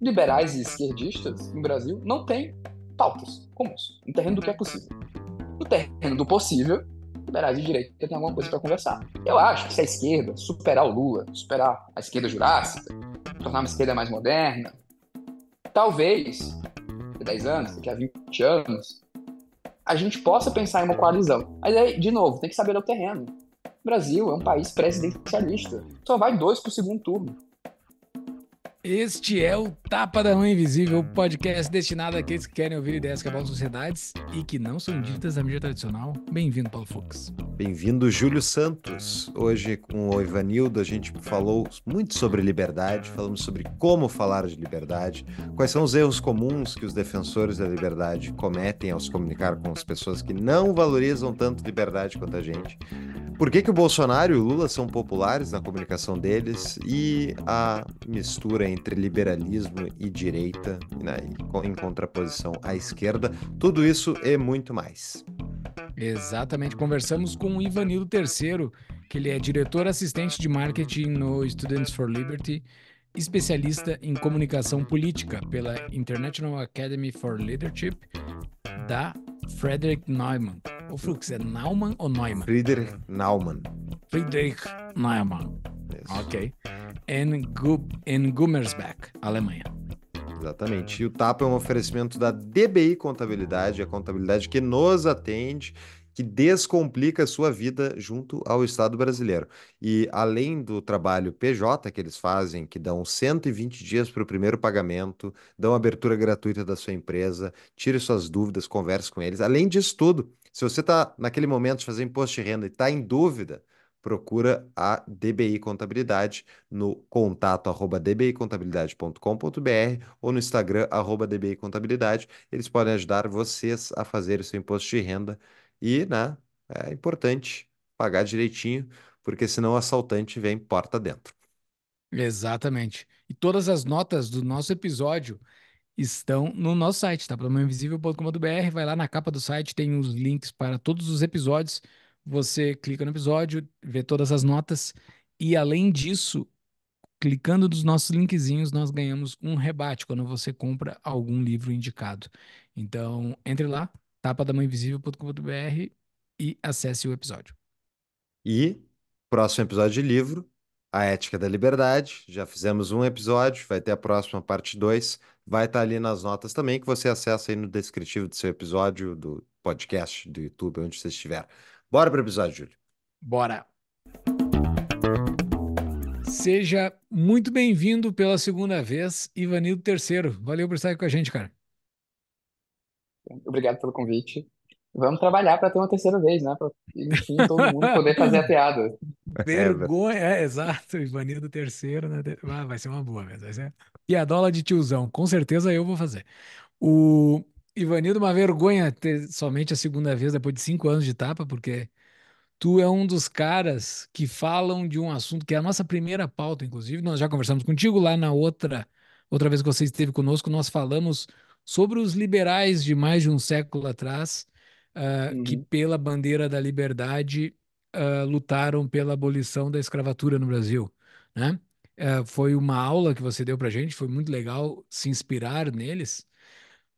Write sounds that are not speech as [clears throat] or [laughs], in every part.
Liberais e esquerdistas no Brasil não têm pautas isso, no terreno do que é possível. No terreno do possível, liberais e direita têm alguma coisa para conversar. Eu acho que se a esquerda superar o Lula, superar a esquerda jurássica, tornar uma esquerda mais moderna, talvez, daqui a 10 anos, daqui a 20 anos, a gente possa pensar em uma coalizão. Mas aí, de novo, tem que saber o terreno. Brasil é um país presidencialista. Só vai dois para o segundo turno. Este é o Tapa da Rua Invisível, podcast destinado àqueles que querem ouvir ideias que abalam sociedades e que não são ditas na mídia tradicional. Bem-vindo, Paulo Fux. Bem-vindo, Júlio Santos. Hoje, com o Ivanildo, a gente falou muito sobre liberdade, falamos sobre como falar de liberdade, quais são os erros comuns que os defensores da liberdade cometem ao se comunicar com as pessoas que não valorizam tanto liberdade quanto a gente. Por que, que o Bolsonaro e o Lula são populares na comunicação deles e a mistura entre liberalismo governo e direita, né, em contraposição à esquerda. Tudo isso e muito mais. Exatamente. Conversamos com o Ivanildo Terceiro, que ele é diretor assistente de marketing no Students for Liberty, especialista em comunicação política pela International Academy for Leadership da Frederick Neumann. o Flux, é Naumann ou Neumann? Friedrich Naumann. Friedrich Neumann. Isso. Ok. Em, Gu em Gummersbach, Alemanha. Exatamente. E o TAPA é um oferecimento da DBI Contabilidade, a contabilidade que nos atende que descomplica a sua vida junto ao Estado brasileiro. E além do trabalho PJ que eles fazem, que dão 120 dias para o primeiro pagamento, dão abertura gratuita da sua empresa, tire suas dúvidas, converse com eles. Além disso tudo, se você está naquele momento de fazer imposto de renda e está em dúvida, procura a DBI Contabilidade no contato arroba dbicontabilidade.com.br ou no Instagram arroba dbicontabilidade. Eles podem ajudar vocês a fazer o seu imposto de renda e, né, é importante pagar direitinho, porque senão o assaltante vem porta dentro. Exatamente. E todas as notas do nosso episódio estão no nosso site, tá? Problemainvisível.com.br. Vai lá na capa do site, tem os links para todos os episódios. Você clica no episódio, vê todas as notas. E além disso, clicando nos nossos linkzinhos, nós ganhamos um rebate quando você compra algum livro indicado. Então, entre lá, tapadamãoinvisível.com.br e acesse o episódio. E próximo episódio de livro, A Ética da Liberdade. Já fizemos um episódio, vai ter a próxima parte 2. Vai estar tá ali nas notas também, que você acessa aí no descritivo do seu episódio, do podcast, do YouTube, onde você estiver. Bora para o episódio, Júlio. Bora! Seja muito bem-vindo pela segunda vez, Ivanildo Terceiro. Valeu por estar aqui com a gente, cara. Obrigado pelo convite. Vamos trabalhar para ter uma terceira vez, né? Para, enfim, todo mundo poder fazer a piada. [laughs] É, vergonha, é, exato. Ivanildo terceiro, né? Ah, vai ser uma boa mesmo. Vai ser... Piadola de tiozão, com certeza eu vou fazer. O Ivanildo, uma vergonha ter somente a segunda vez depois de cinco anos de tapa, porque tu é um dos caras que falam de um assunto que é a nossa primeira pauta, inclusive. Nós já conversamos contigo lá na outra, outra vez que você esteve conosco, nós falamos sobre os liberais de mais de um século atrás, uh, uhum. que pela bandeira da liberdade uh, lutaram pela abolição da escravatura no Brasil, né? Uh, foi uma aula que você deu para gente, foi muito legal se inspirar neles.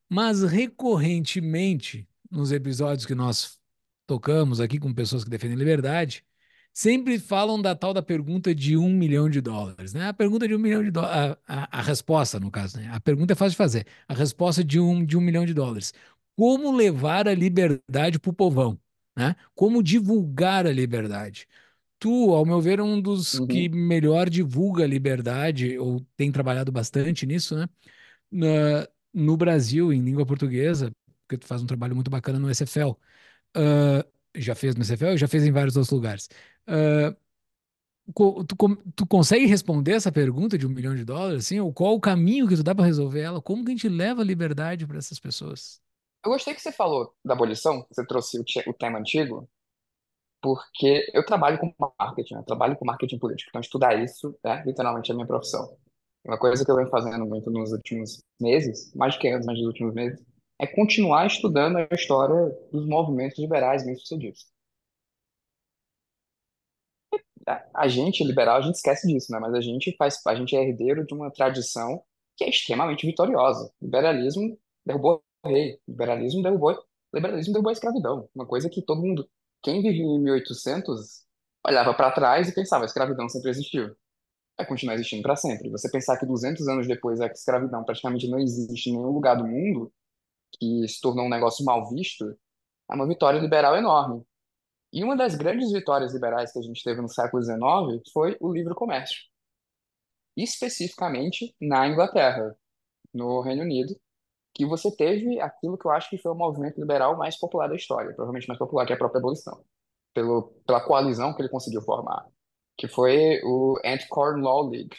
Mas recorrentemente nos episódios que nós tocamos aqui com pessoas que defendem liberdade, sempre falam da tal da pergunta de um milhão de dólares, né? A pergunta de um milhão de dólares, a, a, a, resposta, no caso, né? A pergunta é fácil de fazer. A resposta de um, de um milhão de dólares. Como levar a liberdade para o povão, né? Como divulgar a liberdade? Tu, ao meu ver, é um dos uhum. que melhor divulga a liberdade, ou tem trabalhado bastante nisso, né? Na, no Brasil, em língua portuguesa, porque tu faz um trabalho muito bacana no SFL. Uh, ah, já fez no CFL, já fez em vários outros lugares. Uh, tu, tu consegue responder essa pergunta de um milhão de dólares? Assim, ou qual o caminho que tu dá para resolver ela? Como que a gente leva a liberdade para essas pessoas? Eu gostei que você falou da abolição, você trouxe o, o tema antigo, porque eu trabalho com marketing, eu né? trabalho com marketing político, então estudar isso né, é literalmente a minha profissão. É uma coisa que eu venho fazendo muito nos últimos meses, mais que antes, mas nos últimos meses, é continuar estudando a história dos movimentos liberais bem-sucedidos. A gente, liberal, a gente esquece disso, né? Mas a gente faz, a gente é herdeiro de uma tradição que é extremamente vitoriosa. Liberalismo derrubou o rei, liberalismo derrubou, liberalismo derrubou a escravidão, uma coisa que todo mundo, quem vivia em 1800, olhava para trás e pensava, a escravidão sempre existiu. Vai continuar existindo para sempre. Você pensar que 200 anos depois a é escravidão praticamente não existe em nenhum lugar do mundo, que se tornou um negócio mal visto, é uma vitória liberal enorme. E uma das grandes vitórias liberais que a gente teve no século XIX foi o livre comércio, especificamente na Inglaterra, no Reino Unido, que você teve aquilo que eu acho que foi o movimento liberal mais popular da história, provavelmente mais popular que a própria abolição, pelo, pela coalizão que ele conseguiu formar, que foi o Anti-Corn Law League.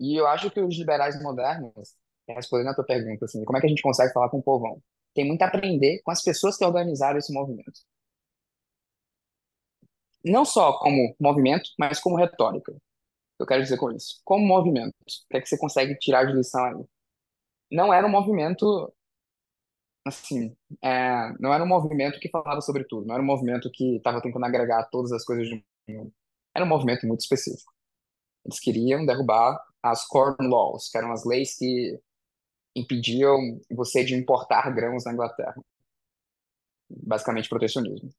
E eu acho que os liberais modernos, respondendo a tua pergunta, assim, como é que a gente consegue falar com o povão? Tem muito a aprender com as pessoas que organizaram esse movimento. Não só como movimento, mas como retórica. Eu quero dizer com isso. Como movimento, o que é que você consegue tirar de lição aí? Não era um movimento assim, é, não era um movimento que falava sobre tudo, não era um movimento que estava tentando agregar todas as coisas de mundo. Era um movimento muito específico. Eles queriam derrubar as Corn Laws, que eram as leis que impediam você de importar grãos na Inglaterra. Basicamente, protecionismo.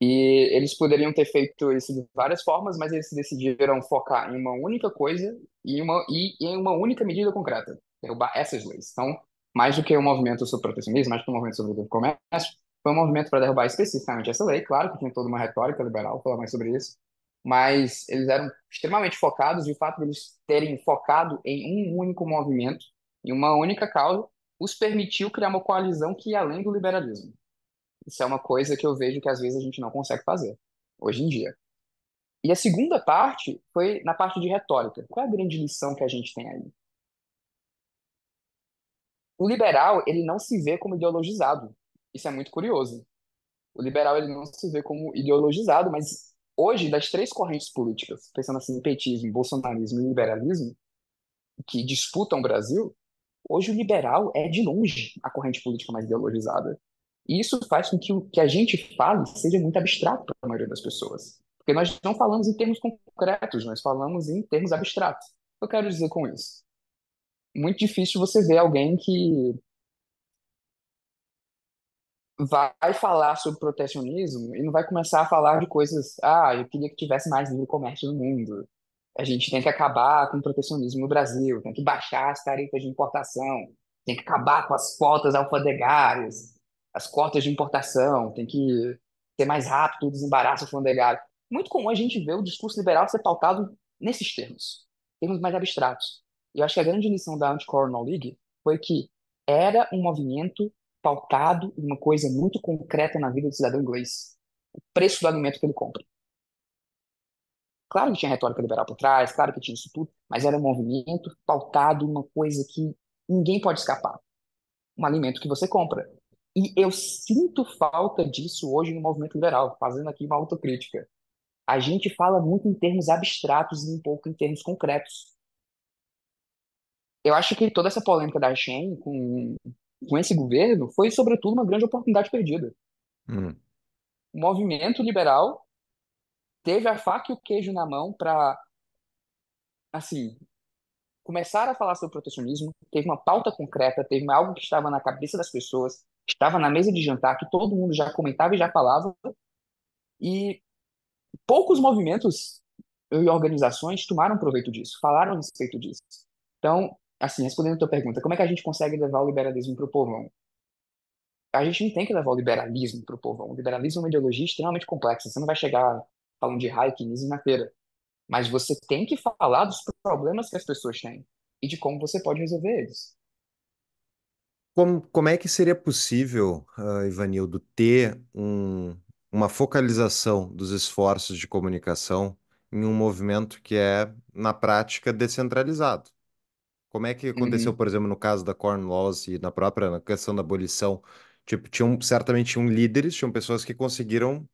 E eles poderiam ter feito isso de várias formas, mas eles decidiram focar em uma única coisa e, uma, e, e em uma única medida concreta, derrubar essas leis. Então, mais do que um movimento sobre protecionismo, mais do que um movimento sobre o comércio, foi um movimento para derrubar especificamente essa lei. Claro que tinha toda uma retórica liberal, falar mais sobre isso, mas eles eram extremamente focados e o fato deles terem focado em um único movimento em uma única causa, os permitiu criar uma coalizão que ia além do liberalismo. Isso é uma coisa que eu vejo que às vezes a gente não consegue fazer, hoje em dia. E a segunda parte foi na parte de retórica. Qual é a grande lição que a gente tem aí? O liberal, ele não se vê como ideologizado. Isso é muito curioso. O liberal, ele não se vê como ideologizado, mas hoje, das três correntes políticas, pensando assim, petismo, bolsonarismo e liberalismo, que disputam o Brasil, Hoje o liberal é de longe a corrente política mais ideologizada. E isso faz com que o que a gente fale seja muito abstrato para a maioria das pessoas. Porque nós não falamos em termos concretos, nós falamos em termos abstratos. Eu quero dizer com isso. Muito difícil você ver alguém que vai falar sobre protecionismo e não vai começar a falar de coisas, ah, eu queria que tivesse mais livre comércio no mundo a gente tem que acabar com o protecionismo no Brasil, tem que baixar as tarifas de importação, tem que acabar com as cotas alfandegárias, as cotas de importação, tem que ter mais rápido o desembaraço alfandegário. Muito comum a gente ver o discurso liberal ser pautado nesses termos, termos mais abstratos. E eu acho que a grande lição da Anti-Coronal League foi que era um movimento pautado em uma coisa muito concreta na vida do cidadão inglês, o preço do alimento que ele compra. Claro que tinha retórica liberal por trás, claro que tinha isso tudo, mas era um movimento pautado uma coisa que ninguém pode escapar. Um alimento que você compra. E eu sinto falta disso hoje no movimento liberal, fazendo aqui uma autocrítica. A gente fala muito em termos abstratos e um pouco em termos concretos. Eu acho que toda essa polêmica da Shen com, com esse governo foi, sobretudo, uma grande oportunidade perdida. Hum. O movimento liberal teve a faca e o queijo na mão para, assim, começar a falar sobre protecionismo, teve uma pauta concreta, teve algo que estava na cabeça das pessoas, estava na mesa de jantar, que todo mundo já comentava e já falava, e poucos movimentos e organizações tomaram proveito disso, falaram a respeito disso. Então, assim, respondendo a tua pergunta, como é que a gente consegue levar o liberalismo para o povão? A gente não tem que levar o liberalismo para o povão. O liberalismo é uma ideologia extremamente complexa. Você não vai chegar falam de Haikiniz na feira. Mas você tem que falar dos problemas que as pessoas têm e de como você pode resolver eles. Como, como é que seria possível, uh, Ivanildo, ter um, uma focalização dos esforços de comunicação em um movimento que é, na prática, descentralizado? Como é que aconteceu, uhum. por exemplo, no caso da Corn Laws e na própria na questão da abolição? Tipo, tinham, certamente tinham líderes, tinham pessoas que conseguiram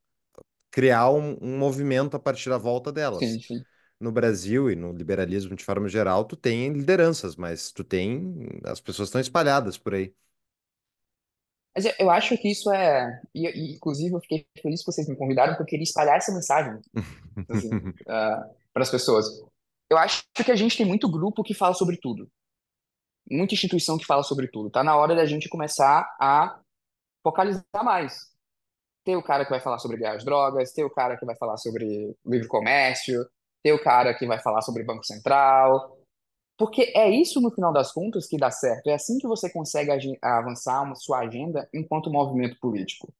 criar um, um movimento a partir da volta delas. Sim, sim. No Brasil e no liberalismo de forma geral, tu tem lideranças, mas tu tem. As pessoas estão espalhadas por aí. Mas eu, acho que isso é. E, e, inclusive, eu fiquei feliz que vocês me convidaram, porque eu queria espalhar essa mensagem assim, uh, [laughs] ah, para as pessoas. Eu acho que a gente tem muito grupo que fala sobre tudo. Muita instituição que fala sobre tudo. Tá na hora da gente começar a focalizar mais. Tem o cara que vai falar sobre guerra às drogas, tem o cara que vai falar sobre livre comércio, tem o cara que vai falar sobre Banco Central. Porque é isso, no final das contas, que dá certo. É assim que você consegue avançar uma, sua agenda enquanto movimento político.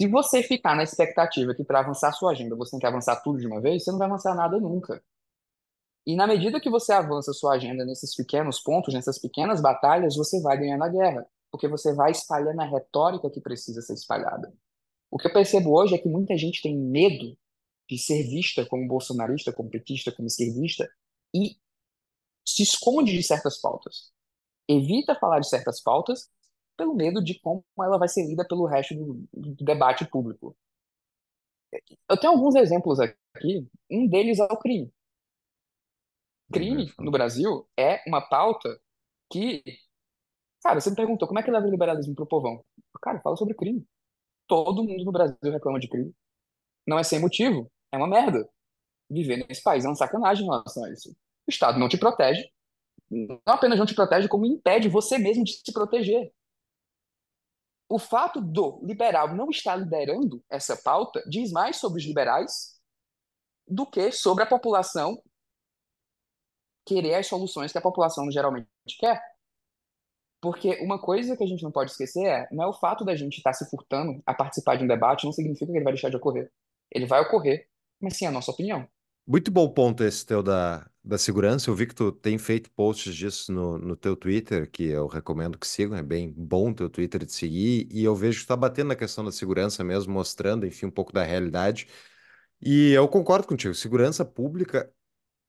Se você ficar na expectativa que para avançar sua agenda você tem que avançar tudo de uma vez, você não vai avançar nada nunca. E na medida que você avança sua agenda nesses pequenos pontos, nessas pequenas batalhas, você vai ganhando a guerra, porque você vai espalhando a retórica que precisa ser espalhada. O que eu percebo hoje é que muita gente tem medo de ser vista como bolsonarista, como petista, como esquerdista, e se esconde de certas pautas. Evita falar de certas pautas pelo medo de como ela vai ser lida pelo resto do, do debate público. Eu tenho alguns exemplos aqui, um deles é o crime. Crime uhum. no Brasil é uma pauta que. Cara, você me perguntou como é que leva o liberalismo pro povão? Cara, fala sobre crime. Todo mundo no Brasil reclama de crime. Não é sem motivo. É uma merda. Viver nesse país é uma sacanagem em relação a isso. O Estado não te protege. Não apenas não te protege, como impede você mesmo de se proteger. O fato do liberal não estar liderando essa pauta diz mais sobre os liberais do que sobre a população querer as soluções que a população geralmente quer. Porque uma coisa que a gente não pode esquecer é, não é o fato da gente estar tá se furtando a participar de um debate, não significa que ele vai deixar de ocorrer. Ele vai ocorrer, mas sim a nossa opinião. Muito bom ponto esse teu da, da segurança. Eu vi que tu tem feito posts disso no, no teu Twitter, que eu recomendo que sigam, é bem bom o teu Twitter de seguir, e eu vejo que tu tá batendo na questão da segurança mesmo, mostrando, enfim, um pouco da realidade. E eu concordo contigo, segurança pública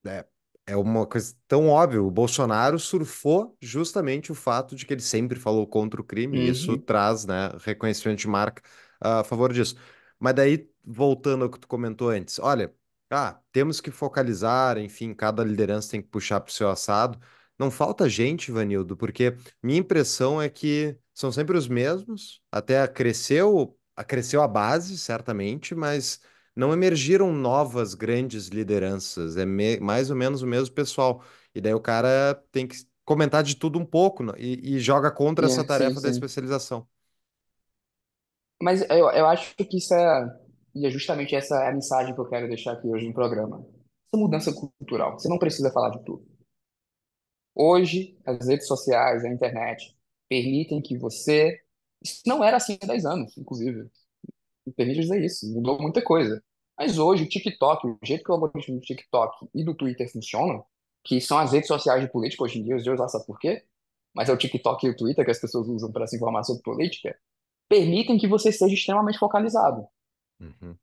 é, é uma coisa tão óbvia. O Bolsonaro surfou justamente o fato de que ele sempre falou contra o crime, uhum. e isso uhum. traz né, reconhecimento de marca ah, a favor disso. Mas daí, voltando ao que tu comentou antes, olha, ah, temos que focalizar, enfim, cada liderança tem que puxar para o seu assado. Não falta gente, Vanildo, porque minha impressão é que são sempre os mesmos, até cresceu, cresceu a base, certamente, mas não emergiram novas grandes lideranças, é me, mais ou menos o mesmo pessoal. E daí o cara tem que comentar de tudo um pouco né? e, e, joga contra é, essa tarefa sim, da sim. especialização. Mas eu, eu acho que isso é, e é justamente essa é a mensagem que eu quero deixar aqui hoje no programa. Essa mudança cultural, você não precisa falar de tudo. Hoje, as redes sociais, a internet, permitem que você. Isso não era assim há 10 anos, inclusive permite dizer é isso, mudou muita coisa. Mas hoje o TikTok, o jeito que o algoritmo do TikTok e do Twitter funcionam, que são as redes sociais de política hoje em dia, os dias lá sabe por quê? Mas é o TikTok e o Twitter que as pessoas usam para se informar sobre política, permitem que você seja extremamente focalizado. Uhum.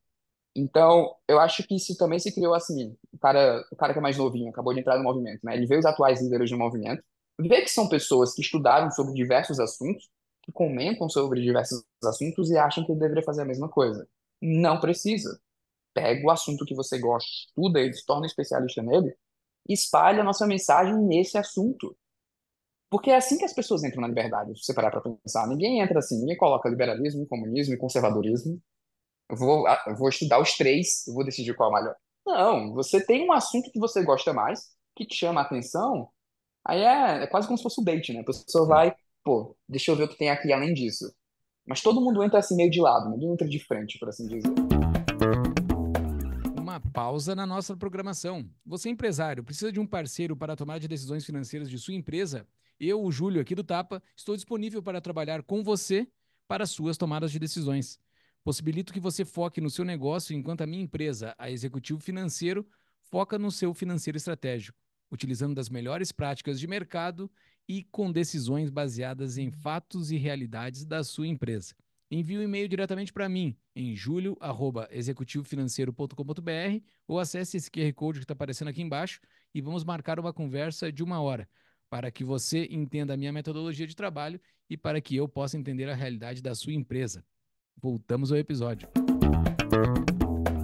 Então, eu acho que isso também se criou assim. O cara, o cara que é mais novinho, acabou de entrar no movimento, né? Ele vê os atuais líderes do movimento, vê que são pessoas que estudaram sobre diversos assuntos, que comentam sobre diversos assuntos e acham que deveria fazer a mesma coisa. Não precisa. Pega o assunto que você gosta, estuda ele, se torna especialista nele, e espalha a nossa mensagem nesse assunto. Porque é assim que as pessoas entram na liberdade, se você parar para pensar. Ninguém entra assim, ninguém coloca liberalismo, comunismo e conservadorismo. Eu vou, ah, eu vou estudar os três, eu vou decidir qual é o melhor. Não, você tem um assunto que você gosta mais, que te chama a atenção, aí é, é quase como se fosse o bait, né? A pessoa vai pô, deixa eu ver o que tem aqui além disso. Mas todo mundo entra assim meio de lado, ninguém entra de frente, por assim dizer. Uma pausa na nossa programação. Você, empresário, precisa de um parceiro para tomar de decisões financeiras de sua empresa? Eu, o Júlio, aqui do Tapa, estou disponível para trabalhar com você para suas tomadas de decisões. Possibilito que você foque no seu negócio enquanto a minha empresa, a Executivo Financeiro, foca no seu financeiro estratégico, utilizando das melhores práticas de mercado e com decisões baseadas em fatos e realidades da sua empresa. Envie um e-mail diretamente para mim em julio@executivofinanceiro.com.br ou acesse esse QR Code que está aparecendo aqui embaixo e vamos marcar uma conversa de uma hora para que você entenda a minha metodologia de trabalho e para que eu possa entender a realidade da sua empresa. Voltamos ao episódio.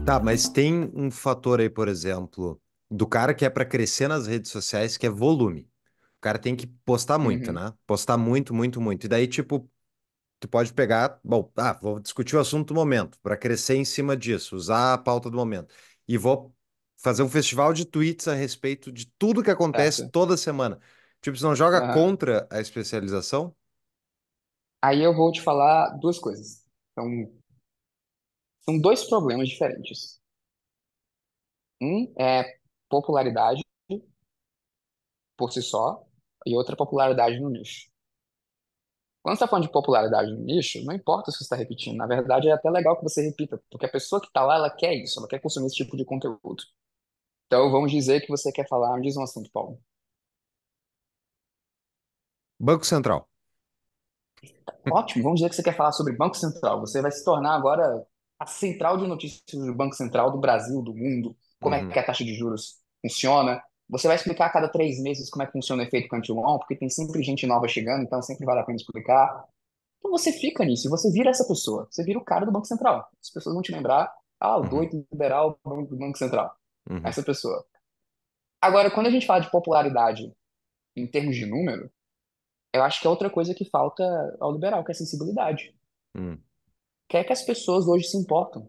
Tá, mas tem um fator aí, por exemplo, do cara que é para crescer nas redes sociais, que é volume. O cara tem que postar muito, uhum. né? Postar muito, muito, muito. E daí, tipo, tu pode pegar, bom, ah, vou discutir o assunto do momento, para crescer em cima disso, usar a pauta do momento. E vou fazer um festival de tweets a respeito de tudo que acontece toda semana. Tipo, você não joga uhum. contra a especialização? Aí eu vou te falar duas coisas. Então, são dois problemas diferentes. Um é popularidade por si só, e outra popularidade no nicho. Quando você está falando de popularidade no nicho, não importa se você está repetindo. Na verdade, é até legal que você repita, porque a pessoa que está lá, ela quer isso, ela quer consumir esse tipo de conteúdo. Então, vamos dizer que você quer falar, me diz um assunto, Paulo. Banco Central. Ótimo, vamos dizer que você quer falar sobre Banco Central. Você vai se tornar agora a central de notícias do Banco Central do Brasil, do mundo. Como uhum. é que uhum. a taxa de juros funciona? Você vai explicar a cada três meses como é que funciona o efeito Cantillon, porque tem sempre gente nova chegando, então sempre vale a pena explicar. Então você fica nisso, você vira essa pessoa, você vira o cara do Banco Central. As pessoas vão te lembrar, ah, o uhum. doido liberal do Banco Central. Uhum. Essa pessoa. Agora, quando a gente fala de popularidade em termos de número, eu acho que é outra coisa que falta ao liberal, que é a sensibilidade. Uhum. Que é que as pessoas hoje se importam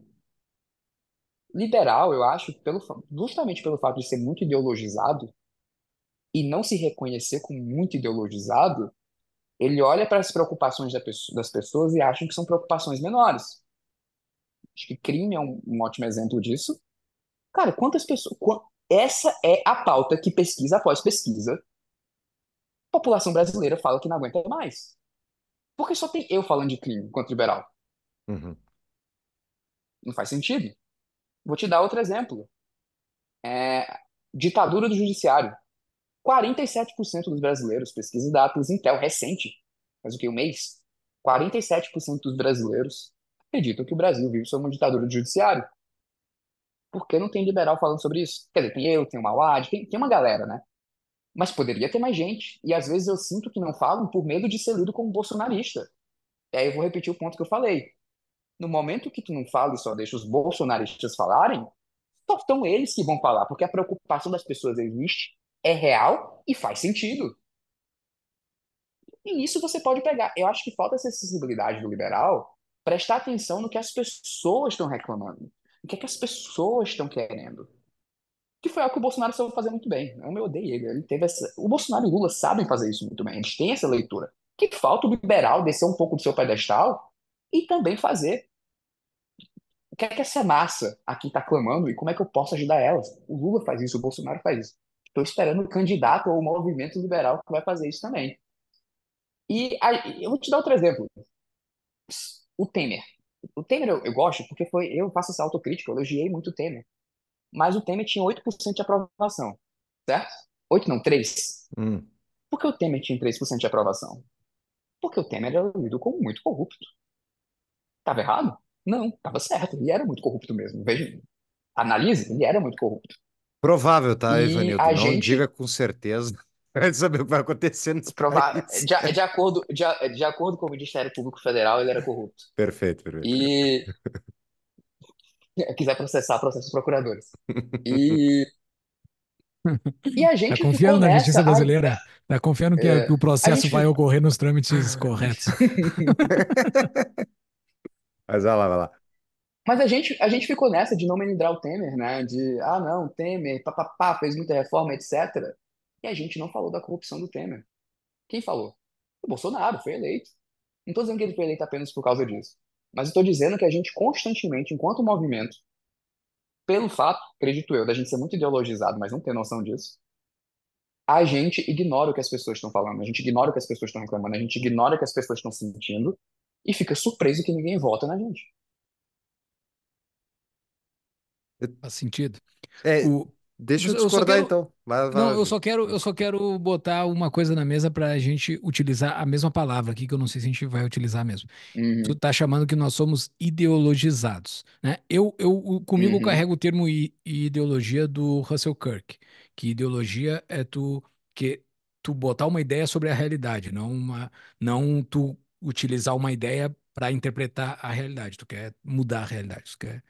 liberal, eu acho, pelo, justamente pelo fato de ser muito ideologizado e não se reconhecer como muito ideologizado, ele olha para as preocupações da das pessoas e acha que são preocupações menores. Acho que crime é um, um ótimo exemplo disso. Cara, quantas pessoas. essa é a pauta que pesquisa após pesquisa. A população brasileira fala que não aguenta mais. Porque só tem eu falando de crime enquanto liberal. Uhum. Não faz sentido. Vou te dar outro exemplo. É, ditadura do judiciário. 47% dos brasileiros, pesquisa da Atlas Intel, recente, faz o que, um mês? 47% dos brasileiros acreditam que o Brasil vive sob uma ditadura do judiciário. Por que não tem liberal falando sobre isso? Quer dizer, tem eu, tem o Mauad, tem, tem uma galera, né? Mas poderia ter mais gente. E às vezes eu sinto que não falam por medo de ser lido como bolsonarista. E aí eu vou repetir o ponto que eu falei. No momento que tu não fala e só deixa os bolsonaristas falarem, só estão eles que vão falar, porque a preocupação das pessoas existe, é real e faz sentido. E nisso você pode pegar. Eu acho que falta essa sensibilidade do liberal prestar atenção no que as pessoas estão reclamando, o que, é que as pessoas estão querendo. Que foi algo que o Bolsonaro soube fazer muito bem. Eu me odeio ele. ele teve essa... O Bolsonaro e o Lula sabem fazer isso muito bem. Eles têm essa leitura. Que falta o liberal descer um pouco do seu pedestal e também fazer que é que essa massa aqui está clamando e como é que eu posso ajudar elas? O Lula faz isso, o Bolsonaro faz isso. Estou esperando o candidato ou o movimento liberal que vai fazer isso também. E aí, eu vou te dar outro exemplo. O Temer. O Temer eu, eu gosto porque foi eu faço essa autocrítica, eu elogiei muito o Temer. Mas o Temer tinha 8% de aprovação, certo? 8 não, 3. Hum. Por que o Temer tinha 3% de aprovação? Porque o Temer era lido como muito corrupto. Estava errado? Não, estava certo, ele era muito corrupto mesmo. Veja, analise, ele era muito corrupto. Provável, tá, Ivanildo? Não gente... diga com certeza. Antes [laughs] saber o que vai acontecer nesse Provável. De, de, acordo, de, de acordo com o Ministério Público Federal, ele era corrupto. Perfeito, perfeito. E [laughs] quiser processar, processa os procuradores. E, [laughs] e a gente. Tá confiando na justiça brasileira? Tá confiando que, é, o processo gente... vai ocorrer nos trâmites corretos. Mas vai lá, vai lá. Mas a gente, a gente ficou nessa de não melindrar o Temer, né? De, ah, não, Temer, papapá, fez muita reforma, etc. E a gente não falou da corrupção do Temer. Quem falou? O Bolsonaro, foi eleito. Não estou dizendo que ele foi eleito apenas por causa disso. Mas estou dizendo que a gente constantemente, enquanto movimento, pelo fato, acredito eu, da gente ser muito ideologizado, mas não ter noção disso, a gente ignora o que as pessoas estão falando, a gente ignora o que as pessoas estão reclamando, a gente ignora o que as pessoas estão sentindo e fica surpreso que ninguém vota na gente. Faz sentido. É, o... Deixa eu discordar eu quero... então. Vai, vai, não, eu só, quero, eu só quero botar uma coisa na mesa para a gente utilizar a mesma palavra aqui, que eu não sei se a gente vai utilizar mesmo. Uhum. Tu tá chamando que nós somos ideologizados. Né? Eu, eu, comigo uhum. carrego o termo ideologia do Russell Kirk, que ideologia é tu, que, tu botar uma ideia sobre a realidade, não, uma, não tu utilizar uma ideia para interpretar a realidade, tu quer mudar a realidade, tu quer,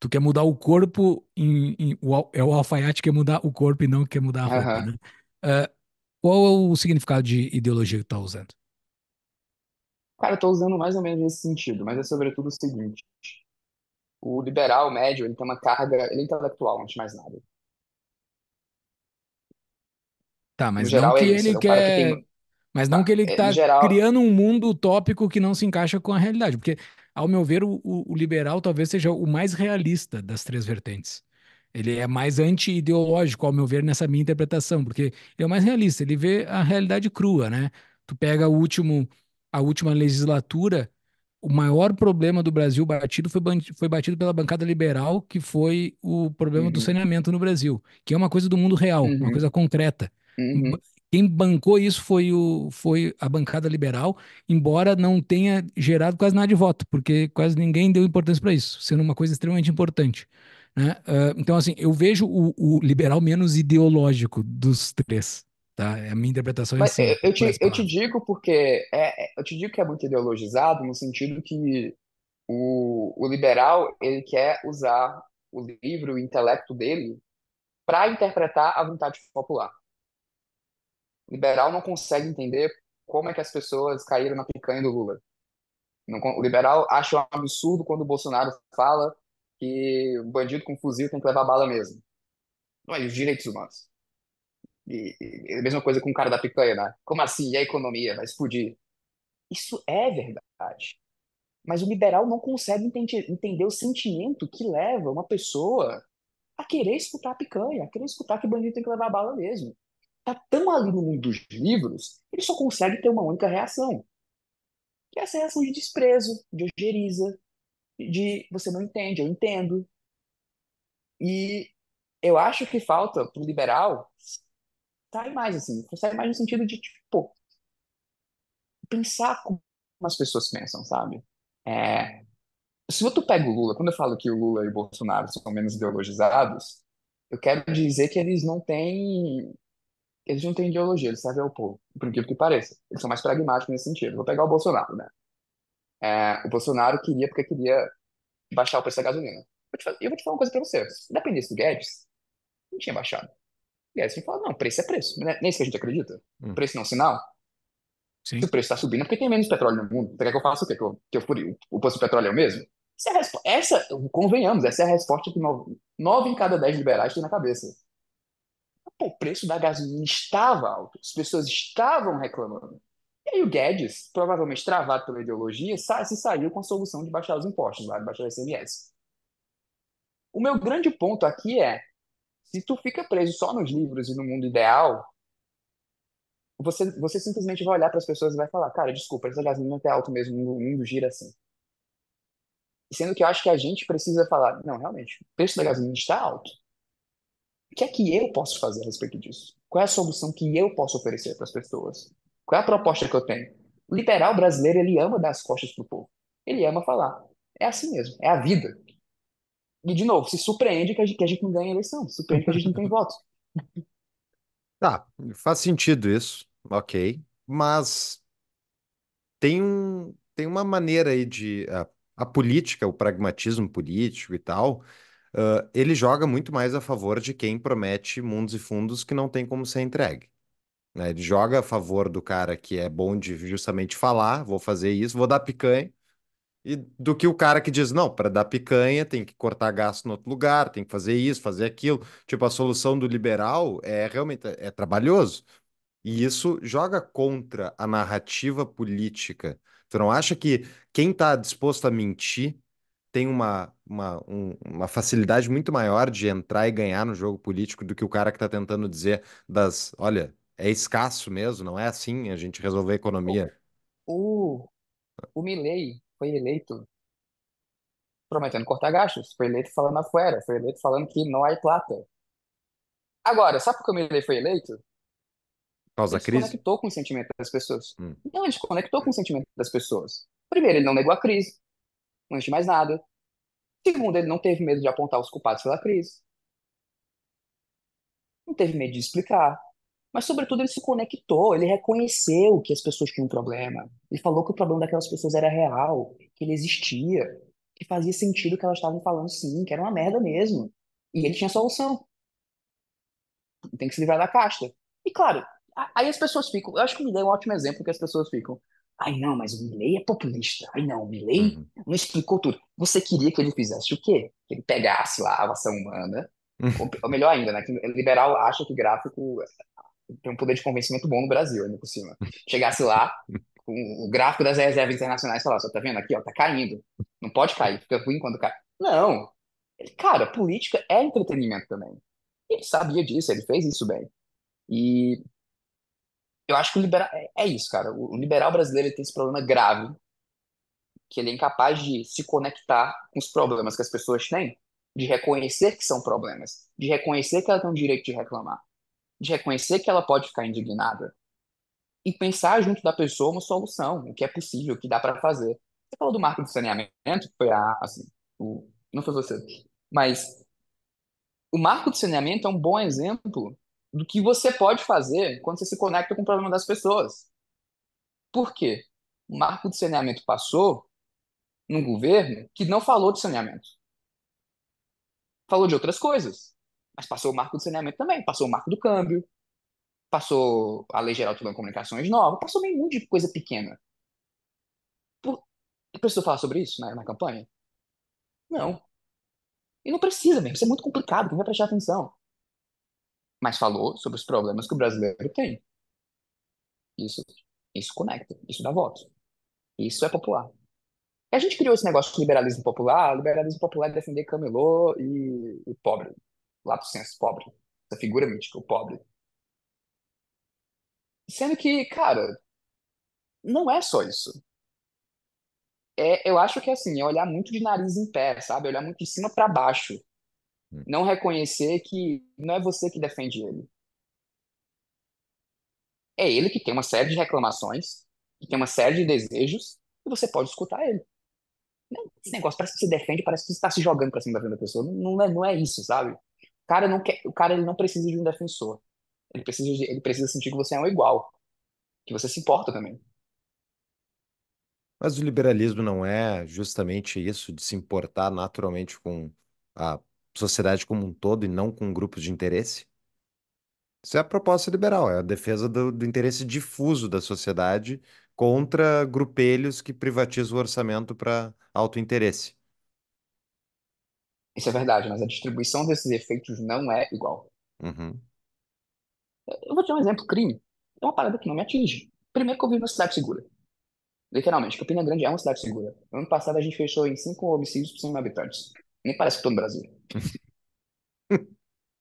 tu quer mudar o corpo, em, em, o, é o alfaiate que quer mudar o corpo e não quer mudar a roupa, uhum. né? Uh, qual é o significado de ideologia que tu tá usando? Cara, eu tô usando mais ou menos nesse sentido, mas é sobretudo o seguinte, o liberal médio, ele tem uma carga, ele é intelectual, antes de mais nada. Tá, mas no geral, não é que é ele, quer... Que tem mas não que ele é, está geral... criando um mundo utópico que não se encaixa com a realidade, porque, ao meu ver, o, o liberal talvez seja o mais realista das três vertentes. Ele é mais anti-ideológico, ao meu ver, nessa minha interpretação, porque ele é o mais realista, ele vê a realidade crua, né? Tu pega o último, a última legislatura, o maior problema do Brasil batido foi, foi batido pela bancada liberal, que foi o problema uhum. do saneamento no Brasil, que é uma coisa do mundo real, uhum. uma coisa concreta. Uhum. Quem bancou isso foi, o, foi a bancada liberal, embora não tenha gerado quase nada de voto, porque quase ninguém deu importância para isso, sendo uma coisa extremamente importante. Né? Uh, então, assim, eu vejo o, o, liberal menos ideológico dos três. Tá? É a minha interpretação. É Mas é assim, eu, te, eu te digo porque é, é, eu te digo que é muito ideologizado no sentido que o, o liberal ele quer usar o livro, o intelecto dele para interpretar a vontade popular liberal não consegue entender como é que as pessoas caíram na picanha do Lula. O liberal acha um absurdo quando o Bolsonaro fala que o bandido com fuzil tem que levar bala mesmo. Não, é os direitos humanos. E, e, a mesma coisa com o cara da picanha, né? Como assim? E a economia vai explodir? Isso é verdade. Mas o liberal não consegue entender, entender o sentimento que leva uma pessoa a querer escutar a picanha, a querer escutar que bandido tem que levar bala mesmo está tão ali no mundo dos livros, ele só consegue ter uma única reação. Que é essa reação de desprezo, de ojeriza, de você não entende, eu entendo. E eu acho que falta pro liberal sair mais assim, sair mais no sentido de tipo pensar como as pessoas pensam, sabe? É, se tu pega o Lula, quando eu falo que o Lula e o Bolsonaro são menos ideologizados, eu quero dizer que eles não têm eles não têm ideologia, eles servem ao povo, por incrível que pareça. Eles são mais pragmáticos nesse sentido. Vou pegar o Bolsonaro, né? É, o Bolsonaro queria porque queria baixar o preço da gasolina. Eu vou te falar uma coisa pra você. Se dependesse do Guedes, não tinha baixado. O Guedes tinha falado, não, preço é preço. nem né? é isso que a gente acredita. Hum. Preço não é um sinal. Sim. Se o preço está subindo, é porque tem menos petróleo no mundo. Você quer que eu faça o quê? Que eu, que eu fure o preço do petróleo é o mesmo? Essa, é essa, convenhamos, essa é a resposta que nove, nove em cada dez liberais tem na cabeça o preço da gasolina estava alto, as pessoas estavam reclamando. E aí o Guedes, provavelmente travado pela ideologia, sa se saiu com a solução de baixar os impostos lá, de baixar o ICMS. O meu grande ponto aqui é, se tu fica preso só nos livros e no mundo ideal, você, você simplesmente vai olhar para as pessoas e vai falar, cara, desculpa, essa gasolina é tá alto mesmo, o mundo gira assim. Sendo que eu acho que a gente precisa falar, não, realmente, o preço da gasolina está alto. O que é que eu posso fazer a respeito disso? Qual é a solução que eu posso oferecer para as pessoas? Qual é a proposta que eu tenho? O liberal brasileiro, ele ama dar as costas para o povo. Ele ama falar. É assim mesmo, é a vida. E, de novo, se surpreende que a gente, que a gente não ganha eleição, se surpreende que a gente não tem [laughs] voto. Tá, faz sentido isso, ok. Mas tem, um, tem uma maneira aí de. A, a política, o pragmatismo político e tal, Uh, ele joga muito mais a favor de quem promete mundos e fundos que não tem como ser entregue. Né? Ele joga a favor do cara que é bom de justamente falar, vou fazer isso, vou dar picanha, e do que o cara que diz, não, para dar picanha tem que cortar gasto no outro lugar, tem que fazer isso, fazer aquilo. Tipo, a solução do liberal é realmente é trabalhoso. E isso joga contra a narrativa política. Tu não acha que quem está disposto a mentir tem uma, uma, um, uma facilidade muito maior de entrar e ganhar no jogo político do que o cara que está tentando dizer das, olha, é escasso mesmo, não é assim a gente resolver a economia. O, o, o Milley foi eleito prometendo cortar gastos, foi eleito falando afuera, foi eleito falando que não há plata. Agora, sabe por que o Milley foi eleito? causa ele crise? Ele conectou com o sentimento das pessoas. Hum. Não, ele conectou com o sentimento das pessoas. Primeiro, ele não negou a crise antes de mais nada. Segundo, ele não teve medo de apontar os culpados pela crise. Não teve medo de explicar. Mas, sobretudo, ele se conectou, ele reconheceu que as pessoas tinham um problema. Ele falou que o problema daquelas pessoas era real, que ele existia, que fazia sentido que elas estavam falando, sim, que era uma merda mesmo. E ele tinha solução. Tem que se livrar da casta. E, claro, aí as pessoas ficam. Eu acho que me deu um ótimo exemplo que as pessoas ficam. Ai, não, mas o Milley é populista. Ai, não, o Milley uhum. não explicou tudo. Você queria que ele fizesse o quê? Que ele pegasse lá a ação humana, uhum. ou, ou, melhor ainda, né? Que liberal acha que gráfico tem um poder de convencimento bom no Brasil, ainda por cima. Chegasse lá, o, o gráfico das reservas internacionais falasse, ó, tá vendo aqui, ó, tá caindo. Não pode cair, fica ruim quando cai. Não! Ele, cara, política é entretenimento também. Ele sabia disso, ele fez isso bem. E eu acho que o liberal. É, é isso, cara. O liberal brasileiro tem esse problema grave, que ele é incapaz de se conectar com os problemas que as pessoas têm, de reconhecer que são problemas, de reconhecer que ela tem o direito de reclamar, de reconhecer que ela pode ficar indignada, e pensar junto da pessoa uma solução, o que é possível, o que dá para fazer. Você falou do marco do saneamento, que foi a, assim, o, não foi você, mas o marco do saneamento é um bom exemplo do que você pode fazer quando você se conecta com o problema das pessoas. Por quê? O marco de saneamento passou num governo que não falou de saneamento. Falou de outras coisas, mas passou o marco do saneamento também, passou o marco do câmbio, passou a Lei Geral de Telecomunicações nova, passou um monte de coisa pequena. Por... Precisou falar sobre isso na, na campanha? Não. E não precisa mesmo, isso é muito complicado, quem vai prestar atenção? mas falou sobre os problemas que o brasileiro tem. Isso, isso conecta, isso dá voto. Isso é popular. E a gente criou esse negócio de liberalismo popular. Liberalismo popular é defender camelô e, o pobre. Lá pro senso, pobre. Essa figura mítica, o pobre. Sendo que, cara, não é só isso. É, eu acho que é assim, é olhar muito de nariz em pé, sabe? olhar muito de cima para baixo não reconhecer que não é você que defende ele. É ele que tem uma série de reclamações, que tem uma série de desejos, e você pode escutar ele. esse negócio parece que você defende, parece que você está se jogando para cima da vida da pessoa. Não, não, é, não é isso, sabe? O cara não quer, o cara ele não precisa de um defensor. Ele precisa, de, ele precisa sentir que você é um igual, que você se importa também. Mas o liberalismo não é justamente isso de se importar naturalmente com a sociedade como um todo e não com grupos de interesse? Isso é a proposta liberal, é a defesa do, do interesse difuso da sociedade contra grupelhos que privatizam o orçamento para interesse. Isso é verdade, mas a distribuição desses efeitos não é igual. Uhum. Eu vou te dar um exemplo: crime. É uma parada que não me atinge. Primeiro que eu vivo numa cidade segura. Literalmente, Campina Grande é uma cidade segura. ano passado a gente fechou em cinco homicídios por 100 mil habitantes. Nem parece que estou no Brasil. [laughs]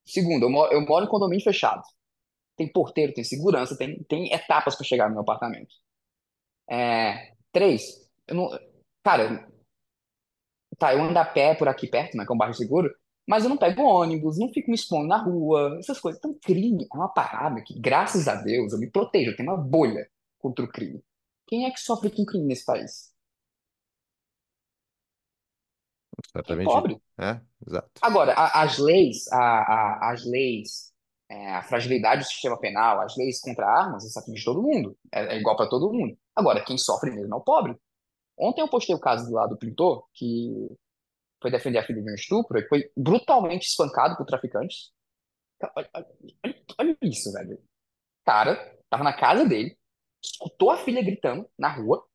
Segundo, eu moro, eu moro em condomínio fechado. Tem porteiro, tem segurança, tem, tem etapas para chegar no meu apartamento. É, três, eu não, cara, tá, eu ando a pé por aqui perto, né, que é um bairro seguro, mas eu não pego ônibus, não fico me expondo na rua, essas coisas. Então, crime é uma parada que, graças a Deus, eu me protejo, eu tenho uma bolha contra o crime. Quem é que sofre com crime nesse país? Exatamente. Pobre. É, exato. Agora, a, as leis, a, a, as leis, é, a fragilidade do sistema penal, as leis contra armas, isso atinge é todo mundo. É, é igual para todo mundo. Agora, quem sofre mesmo é o pobre. Ontem eu postei o caso do lado do pintor, que foi defender a filha de um estupro e foi brutalmente espancado por traficantes. Olha, olha, olha isso, velho. O cara tava na casa dele, escutou a filha gritando na rua,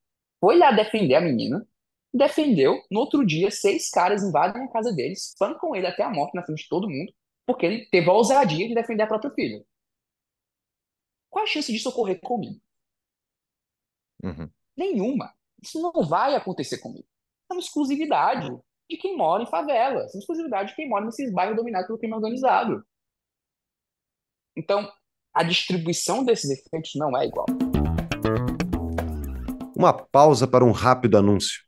foi lá defender a menina, defendeu. No outro dia, seis caras invadem a casa dele, espancam ele até a morte na frente de todo mundo, porque ele teve a ousadia de defender a própria filha. Qual a chance disso ocorrer comigo? Uhum. Nenhuma. Isso não vai acontecer comigo. É uma exclusividade de quem mora em favela, é uma exclusividade de quem mora nesses bairros dominados pelo crime organizado. Então, a distribuição desses efeitos não é igual. Uma pausa para um rápido anúncio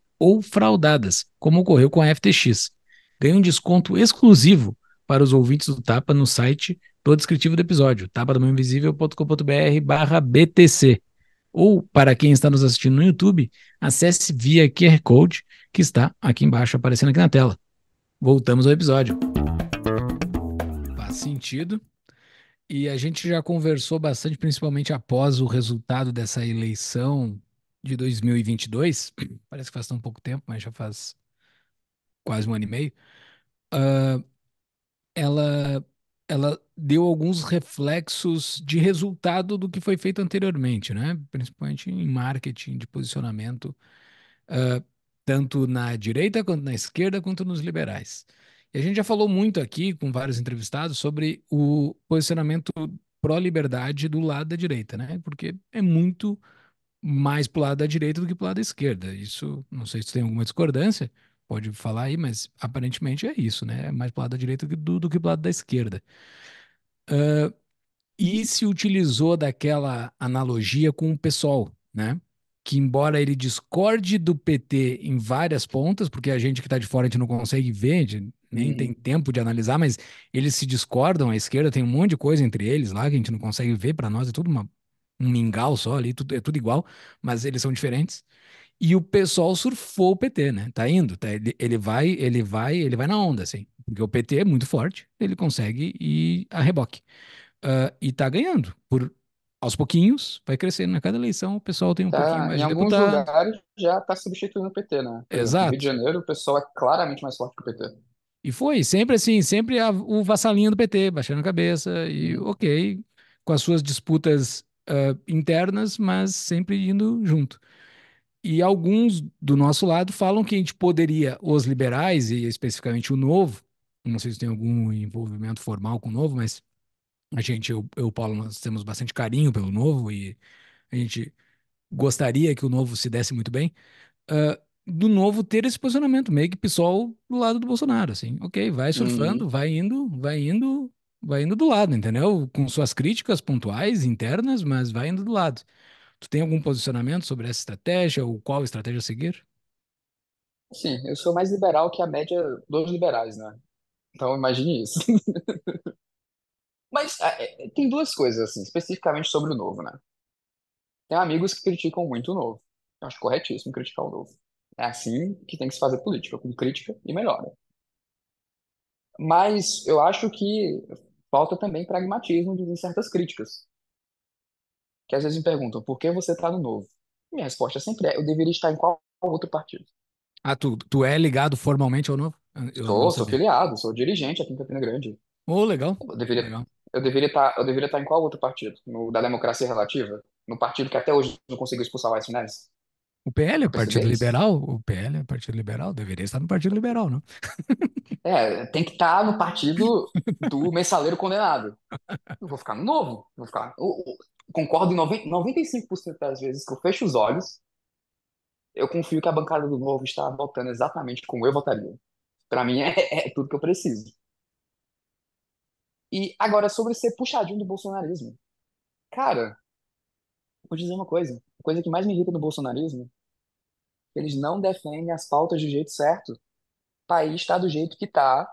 ou fraudadas, como ocorreu com a FTX. Ganhe um desconto exclusivo para os ouvintes do Tapa no site do descritivo do episódio, tapadomainvisível.com.br BTC. Ou, para quem está nos assistindo no YouTube, acesse via QR Code que está aqui embaixo, aparecendo aqui na tela. Voltamos ao episódio. Faz sentido. E a gente já conversou bastante, principalmente após o resultado dessa eleição de 2022, [clears throat] parece que faz tão pouco tempo, mas já faz quase um ano e meio, uh, ela, ela deu alguns reflexos de resultado do que foi feito anteriormente, né? principalmente em marketing, de posicionamento, uh, tanto na direita quanto na esquerda, quanto nos liberais. E a gente já falou muito aqui com vários entrevistados sobre o posicionamento pró-liberdade do lado da direita, né? Porque é muito mais para o lado da direita do que para o lado da esquerda. Isso, não sei se tem alguma discordância, pode falar aí, mas aparentemente é isso, né? É mais para o lado da direita do, do que para o lado da esquerda. Uh, e se utilizou daquela analogia com o PSOL, né? Que embora ele discorde do PT em várias pontas, porque a gente que está de fora a gente não consegue ver, gente nem hum. tem tempo de analisar, mas eles se discordam, a esquerda tem um monte de coisa entre eles lá que a gente não consegue ver para nós, é tudo uma um mingau só ali, tudo, é tudo igual, mas eles são diferentes. E o pessoal surfou o PT, né? Tá indo, tá, ele, ele vai, ele vai, ele vai na onda, assim, porque o PT é muito forte, ele consegue ir a reboque. Uh, e tá ganhando, por, aos pouquinhos, vai crescendo. na cada eleição o pessoal tem um tá, pouquinho mais em de alguns deputado. lugares já está substituindo o PT, né? Por Exato. Exemplo, no Rio de Janeiro o pessoal é claramente mais forte que o PT. E foi, sempre assim, sempre a, o vassalinho do PT, baixando a cabeça e uhum. ok, com as suas disputas uh, internas, mas sempre indo junto. E alguns do nosso lado falam que a gente poderia, os liberais, e especificamente o Novo, não sei se tem algum envolvimento formal com o Novo, mas a gente, eu e o Paulo, nós temos bastante carinho pelo Novo e a gente gostaria que o Novo se desse muito bem. Uh, do Novo ter esse posicionamento, meio que pessoal do lado do Bolsonaro, assim, ok, vai surfando, uhum. vai indo, vai indo, vai indo do lado, entendeu? Com suas críticas pontuais, internas, mas vai indo do lado. Tu tem algum posicionamento sobre essa estratégia ou qual estratégia seguir? Sim, eu sou mais liberal que a média dos liberais, né? Então imagine isso. [laughs] Mas é, é, é, tem duas coisas, assim, especificamente sobre o novo, né? Tem amigos que criticam muito o novo. Eu acho corretíssimo criticar o novo. É assim que tem que se fazer política, com crítica e melhora. Mas eu acho que falta também pragmatismo em certas críticas. Que às vezes me perguntam, por que você está no novo? Minha resposta sempre é, eu deveria estar em qual outro partido? Ah, tu, tu é ligado formalmente ao novo? Eu sou, sou filiado, sou dirigente aqui em Campina Grande. Oh, legal. Eu deveria, legal. Eu deveria estar, tá, eu deveria estar tá em qual outro partido? No da democracia relativa, no partido que até hoje não conseguiu expulsar o Aécio Neves. O PL é o Partido Liberal? O PL é o Partido Liberal? Deveria estar no Partido Liberal, não? É, tem que estar no partido do mensaleiro condenado. Eu vou ficar no novo. Vou ficar. Eu, eu concordo em 90, 95% das vezes que eu fecho os olhos, eu confio que a bancada do novo está votando exatamente como eu votaria. Para mim é, é, é tudo que eu preciso. E agora sobre ser puxadinho do bolsonarismo. Cara, vou dizer uma coisa coisa que mais me irrita no bolsonarismo eles não defendem as pautas do jeito certo. O país está do jeito que está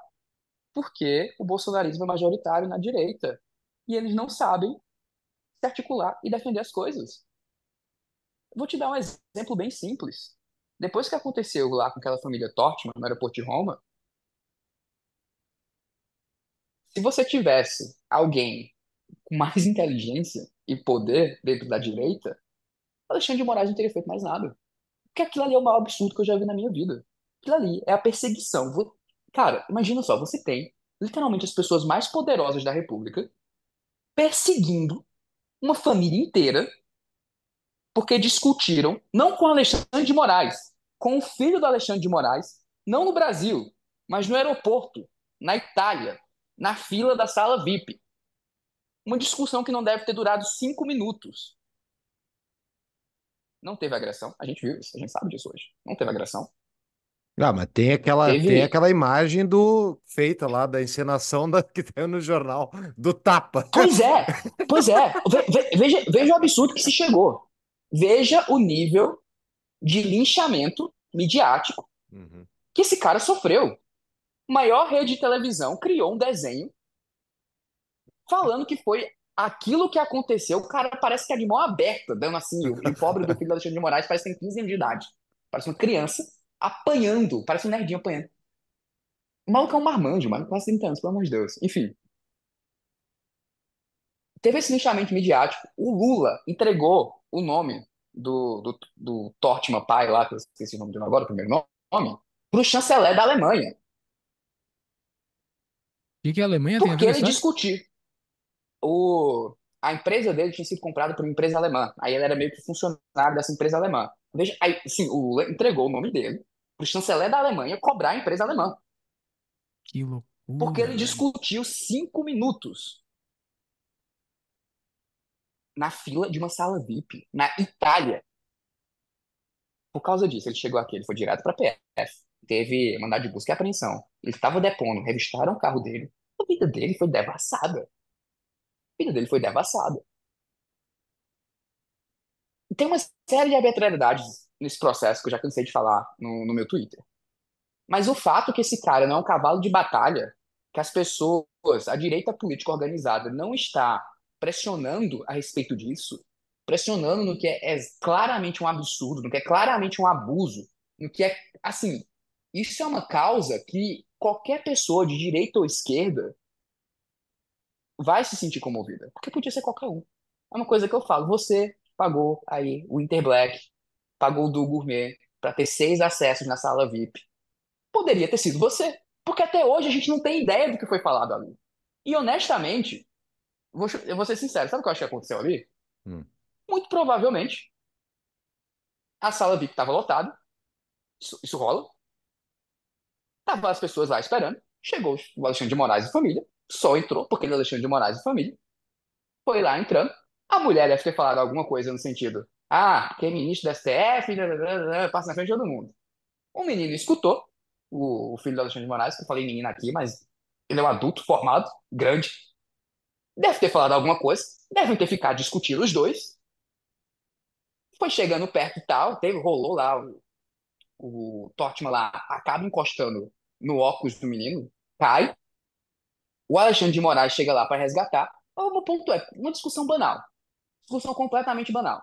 porque o bolsonarismo é majoritário na direita e eles não sabem se articular e defender as coisas. Vou te dar um exemplo bem simples. Depois que aconteceu lá com aquela família Tortman no aeroporto de Roma, se você tivesse alguém com mais [laughs] inteligência e poder dentro da direita, Alexandre de Moraes não teria feito mais nada. Porque aquilo ali é o maior absurdo que eu já vi na minha vida. Aquilo ali é a perseguição. Cara, imagina só, você tem literalmente as pessoas mais poderosas da República perseguindo uma família inteira porque discutiram, não com Alexandre de Moraes, com o filho do Alexandre de Moraes, não no Brasil, mas no aeroporto, na Itália, na fila da sala VIP. Uma discussão que não deve ter durado cinco minutos. Não teve agressão, a gente viu isso, a gente sabe disso hoje. Não teve agressão. Ah, mas tem aquela, teve... tem aquela imagem do feita lá da encenação da, que tem no jornal do tapa. Pois é, [laughs] pois é. veja, veja o absurdo que se chegou. Veja o nível de linchamento midiático uhum. que esse cara sofreu. Maior rede de televisão criou um desenho falando que foi aquilo que aconteceu, o cara parece que é de mão aberta, dando assim, o, [laughs] pobre do filho do Alexandre de Moraes parece que tem 15 anos de idade. Parece uma criança apanhando, parece um nerdinho apanhando. O maluco é um marmanjo, mano, quase 30 anos, pelo amor de Deus. Enfim. Teve esse linchamento midiático, o Lula entregou o nome do, do, do tortima Pai lá, que eu esqueci o nome dele agora, o primeiro nome, pro chanceler da Alemanha. O que, que a Alemanha Porque tem a ver Porque ele discutir o, a empresa dele tinha sido comprada por uma empresa alemã. Aí ele era meio que funcionário dessa empresa alemã. Veja, aí, sim, o Lula entregou o nome dele para o chanceler da Alemanha cobrar a empresa alemã. Que loucura. Porque ele discutiu cinco minutos na fila de uma sala VIP na Itália. Por causa disso, ele chegou aqui, ele foi direto para PF. Teve mandado de busca e apreensão. Ele estava depondo, revistaram o carro dele. A vida dele foi devassada vida dele foi devassada. Tem uma série de arbitrariedades nesse processo que eu já cansei de falar no, no meu Twitter. Mas o fato que esse cara não é um cavalo de batalha, que as pessoas, a direita política organizada, não está pressionando a respeito disso, pressionando no que é, é, claramente um absurdo, no que é claramente um abuso, no que é assim, isso é uma causa que qualquer pessoa de direita ou esquerda vai se sentir comovida, porque podia ser qualquer um. É uma coisa que eu falo, você pagou aí o Interblack, pagou o Du Gourmet para ter seis acessos na sala VIP. Poderia ter sido você, porque até hoje a gente não tem ideia do que foi falado ali. E honestamente, vou, eu vou ser sincero, sabe o que eu acho que aconteceu ali? Hum. Muito provavelmente, a sala VIP estava lotada, isso, isso rola, Tava as pessoas lá esperando. Chegou o Alexandre de Moraes e família só entrou, porque ele é Alexandre de Moraes e família. Foi lá entrando. A mulher deve ter falado alguma coisa no sentido: ah, que é ministro da STF, passa na frente de todo mundo. O menino escutou, o, filho do Alexandre de Moraes, que eu falei menina aqui, mas ele é um adulto formado, grande. Deve ter falado alguma coisa, devem ter ficado discutindo os dois. Foi chegando perto e tal, teve, rolou lá o, o Tortman lá, acaba encostando no óculos do menino, cai, o Alexandre de Moraes chega lá para resgatar. O é meu ponto é uma discussão banal, discussão completamente banal.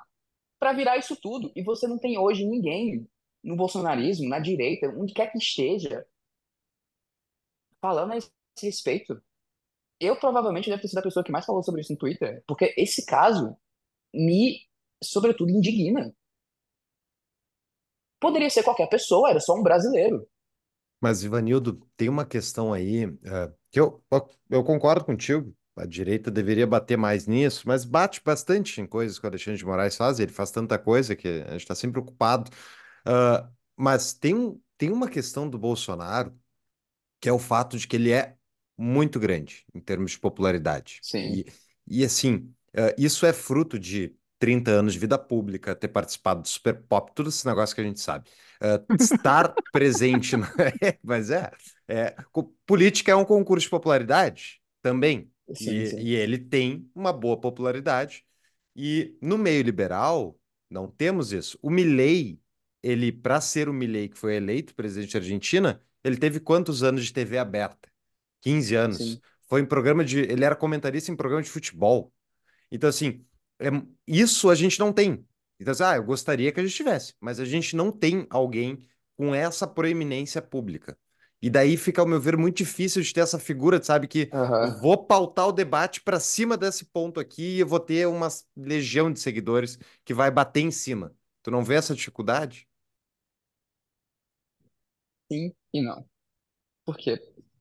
Para virar isso tudo, e você não tem hoje ninguém no bolsonarismo, na direita, onde quer que esteja, falando a esse respeito. Eu provavelmente deve ter sido a pessoa que mais falou sobre isso no Twitter, porque esse caso me, sobretudo, indigna. Poderia ser qualquer pessoa, era só um brasileiro. Mas, Ivanildo, tem uma questão aí. Eh, que eu, eu concordo contigo, a direita deveria bater mais nisso, mas bate bastante em coisas que o Alexandre de Moraes faz, ele faz tanta coisa que a gente está sempre ocupado. Uh, mas tem, tem uma questão do Bolsonaro, que é o fato de que ele é muito grande em termos de popularidade. Sim. E, e assim, uh, isso é fruto de 30 anos de vida pública, ter participado do Super Pop, tudo esse negócio que a gente sabe. Uh, estar [laughs] presente, [laughs] mas é, é, política é um concurso de popularidade também. Sim, e, sim. e ele tem uma boa popularidade. E no meio liberal, não temos isso. O Milley, ele, para ser o Milley que foi eleito presidente da Argentina, ele teve quantos anos de TV aberta? 15 anos. Sim. Foi em programa de. Ele era comentarista em programa de futebol. Então, assim, é, isso a gente não tem. Então, assim, ah, eu gostaria que a gente tivesse, mas a gente não tem alguém com essa proeminência pública. E daí fica, ao meu ver, muito difícil de ter essa figura, sabe? Que uhum. vou pautar o debate para cima desse ponto aqui e eu vou ter uma legião de seguidores que vai bater em cima. Tu não vê essa dificuldade? Sim e não. Por quê?